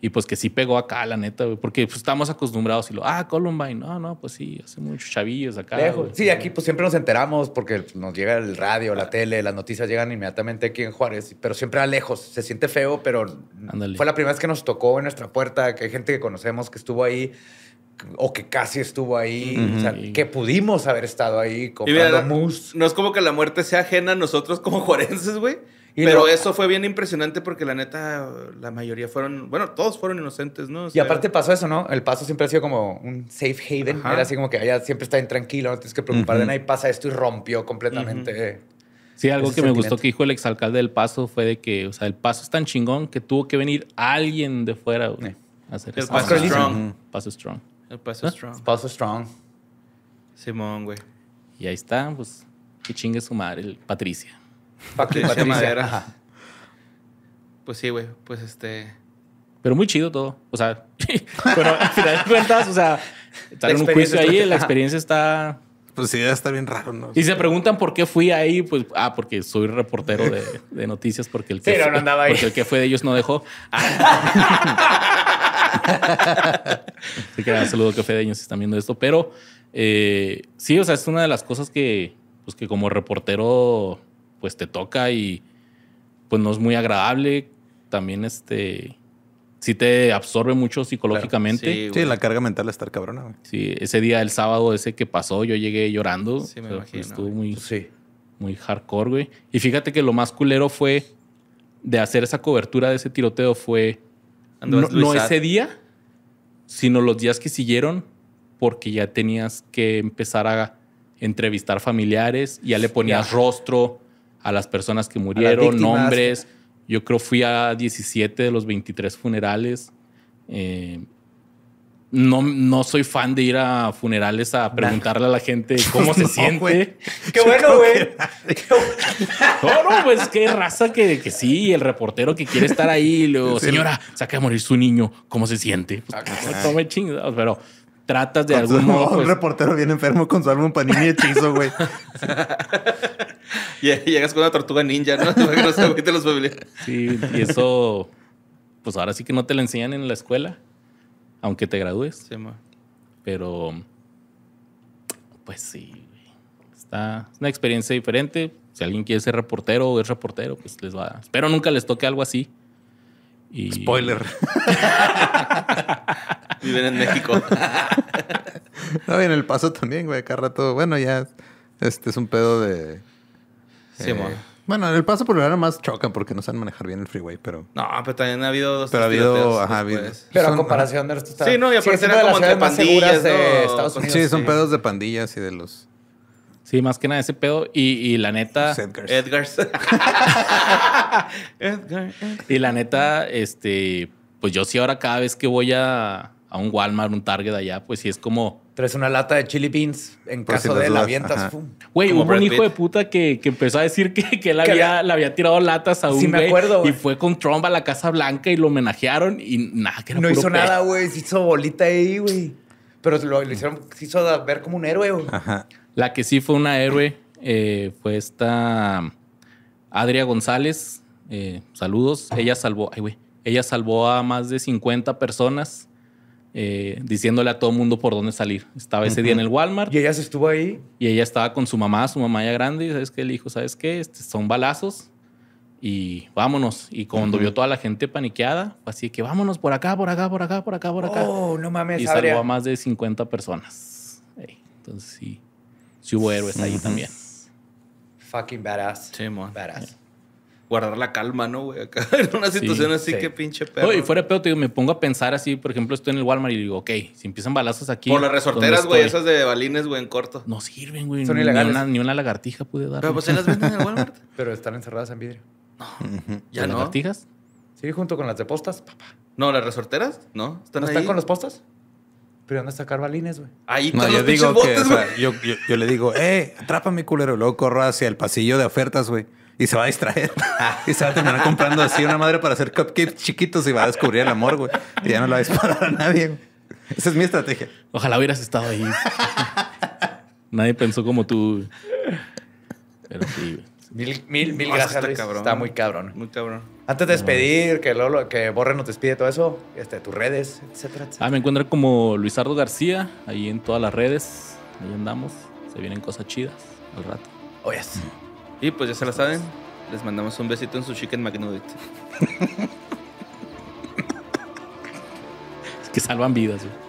Y pues que sí pegó acá, la neta, güey. Porque pues, estamos acostumbrados y lo, ah, Columbine. No, no, pues sí, hace muchos chavillos acá. Sí, aquí pues siempre nos enteramos porque pues, nos llega el radio, la tele, las noticias llegan inmediatamente aquí en Juárez, pero siempre a lejos. Se siente feo, pero fue la primera vez que nos tocó en nuestra puerta, que hay gente que conocemos que estuvo ahí o que casi estuvo ahí, o sea, que pudimos haber estado ahí comprando No es como que la muerte sea ajena a nosotros como juarenses, güey. Pero eso fue bien impresionante porque la neta, la mayoría fueron, bueno, todos fueron inocentes, ¿no? y aparte pasó eso, ¿no? El paso siempre ha sido como un safe haven. Era así como que allá siempre está bien tranquilo, no tienes que preocuparte. nada y pasa esto y rompió completamente. Sí, algo que me gustó que dijo el exalcalde del Paso fue de que, o sea, el Paso es tan chingón que tuvo que venir alguien de fuera a hacer el Paso Strong. Paso Strong. El Paso ¿Eh? Strong. El paso Strong. Simón, güey. Y ahí está, pues, Qué chingue su madre, el Patricia. *laughs* Pues sí, güey. Pues este. Pero muy chido todo. O sea, bueno, *laughs* al final de cuentas, o sea, estar en un juicio ahí, la experiencia está. Pues sí, está bien raro, ¿no? Y se preguntan por qué fui ahí, pues, ah, porque soy reportero de, noticias, porque el que, Porque el que fue de ellos no dejó. Ah. *laughs* Así que un saludo que fue de ellos si están viendo esto. Pero eh, sí, o sea, es una de las cosas que, pues, que como reportero pues te toca y pues no es muy agradable. También este sí te absorbe mucho psicológicamente. sí, la carga mental estar cabrona. Güey. Sí, ese día, el sábado ese que pasó, yo llegué llorando. Sí, me pues, imagino. Estuvo muy, sí. muy hardcore, güey. Y fíjate que lo más culero fue de hacer esa cobertura de ese tiroteo fue no, ese día, sino los días que siguieron, porque ya tenías que empezar a entrevistar familiares, ya le ponías rostro a las personas que murieron, nombres. Yo creo fui a 17 de los 23 funerales. Eh, no, no, soy fan de ir a funerales a preguntarle a la gente *laughs* cómo se siente. Qué bueno, güey. *laughs* no, no, pues qué raza que, que, sí, el reportero que quiere estar ahí. Luego, señora, saca a morir su niño, ¿cómo se siente? Pues, okay. tome chingados, pero tratas de algún modo. *laughs* Un pues, reportero bien enfermo con su álbum Panini hechizo, güey. *laughs* y llegas con una tortuga ninja, ¿no? *laughs* Sí, y eso, pues ahora sí que no te lo enseñan en la escuela, aunque te gradúes. Sí, Pero, pues sí, está. Es una experiencia diferente. Si alguien quiere ser reportero o es reportero, pues les va Espero nunca les toque algo así. Spoiler. *laughs* Viven en México. *laughs* no, y en El Paso también, güey. Cada rato, bueno, ya este es un pedo de... Sí, eh, bueno, en El Paso por lo general más chocan porque no saben manejar bien el freeway, pero... No, pero también ha habido dos Pero ha habido, ajá, habido... Pero a comparación de los. Sí, no, y aparte sí, como pandillas, de Estados Unidos. Sí, son pedos de pandillas y de los... Sí, más que nada ese pedo. Y, la neta. Edgars. *laughs* Edgar, Edgar. Y la neta, este. Pues yo sí, ahora cada vez que voy a, un Walmart, un Target allá, pues sí es como. Traes una lata de chili beans en pues caso de la avientas. Güey, hubo un hijo de puta que, empezó a decir que, él ah, había, le había tirado latas a un sí, me acuerdo, Y fue con Trump a la Casa Blanca y lo homenajearon y nada, que era No hizo nada, güey. Se hizo bolita ahí, güey. Pero lo, hicieron, se hizo ver como un héroe, güey. Ajá. La que sí fue una héroe eh, fue esta mm, Adria González. Eh, saludos. Ella salvó, ella salvó a más de 50 personas eh, diciéndole a todo el mundo por dónde salir. Estaba ese día en el Walmart. Y ella se estuvo ahí. Y ella estaba con su mamá, su mamá ya grande, y sabes qué el dijo, ¿sabes qué? Este, son balazos y vámonos. Y cuando vio toda la gente paniqueada, así que vámonos por acá, por acá, por acá, por acá, por acá. Oh, no mames. Y salvó a más de 50 personas. Entonces sí si hubo héroes ahí también. Fucking badass. Sí, man. Badass. Guardar la calma, ¿no, güey? Acá *laughs* en una situación así que pinche pedo. Oye, y fuera de pedo, te digo, me pongo a pensar así, por ejemplo, estoy en el Walmart y digo, ok, si empiezan balazos aquí. Por las resorteras, güey, esas de balines, güey, en corto. No sirven, güey. Son ni, Una, ni una lagartija pude dar. Pero pues se las venden en el Walmart. *laughs* Pero están encerradas en vidrio. No. ¿Ya no? lagartijas? Sí, junto con las de postas, papá. No, las resorteras, ¿no? están con las postas? Pero dónde a sacar güey. Ahí no, yo digo que, o sea, yo, yo, le digo, eh, atrápame, culero. Luego corro hacia el pasillo de ofertas, güey. Y se va a distraer. *laughs* y se va a terminar comprando así una madre para hacer cupcakes chiquitos y va a descubrir el amor, güey. Y ya no lo va a disparar a nadie, güey. Esa es mi estrategia. Ojalá hubieras estado ahí. nadie pensó como tú. Pero sí, güey. Mil, mil, mil ah, gracias, está, Cabrón. está muy cabrón. Muy cabrón. Antes de despedir, que, Lolo, que Borre nos despide todo eso, este, tus redes, etcétera, Ah, me encuentro como Luisardo García, ahí en todas las redes. Ahí andamos. Se vienen cosas chidas al rato. Oh, Y pues ya se la saben. Les mandamos un besito en su chicken McNugget. *laughs* es que salvan vidas, güey.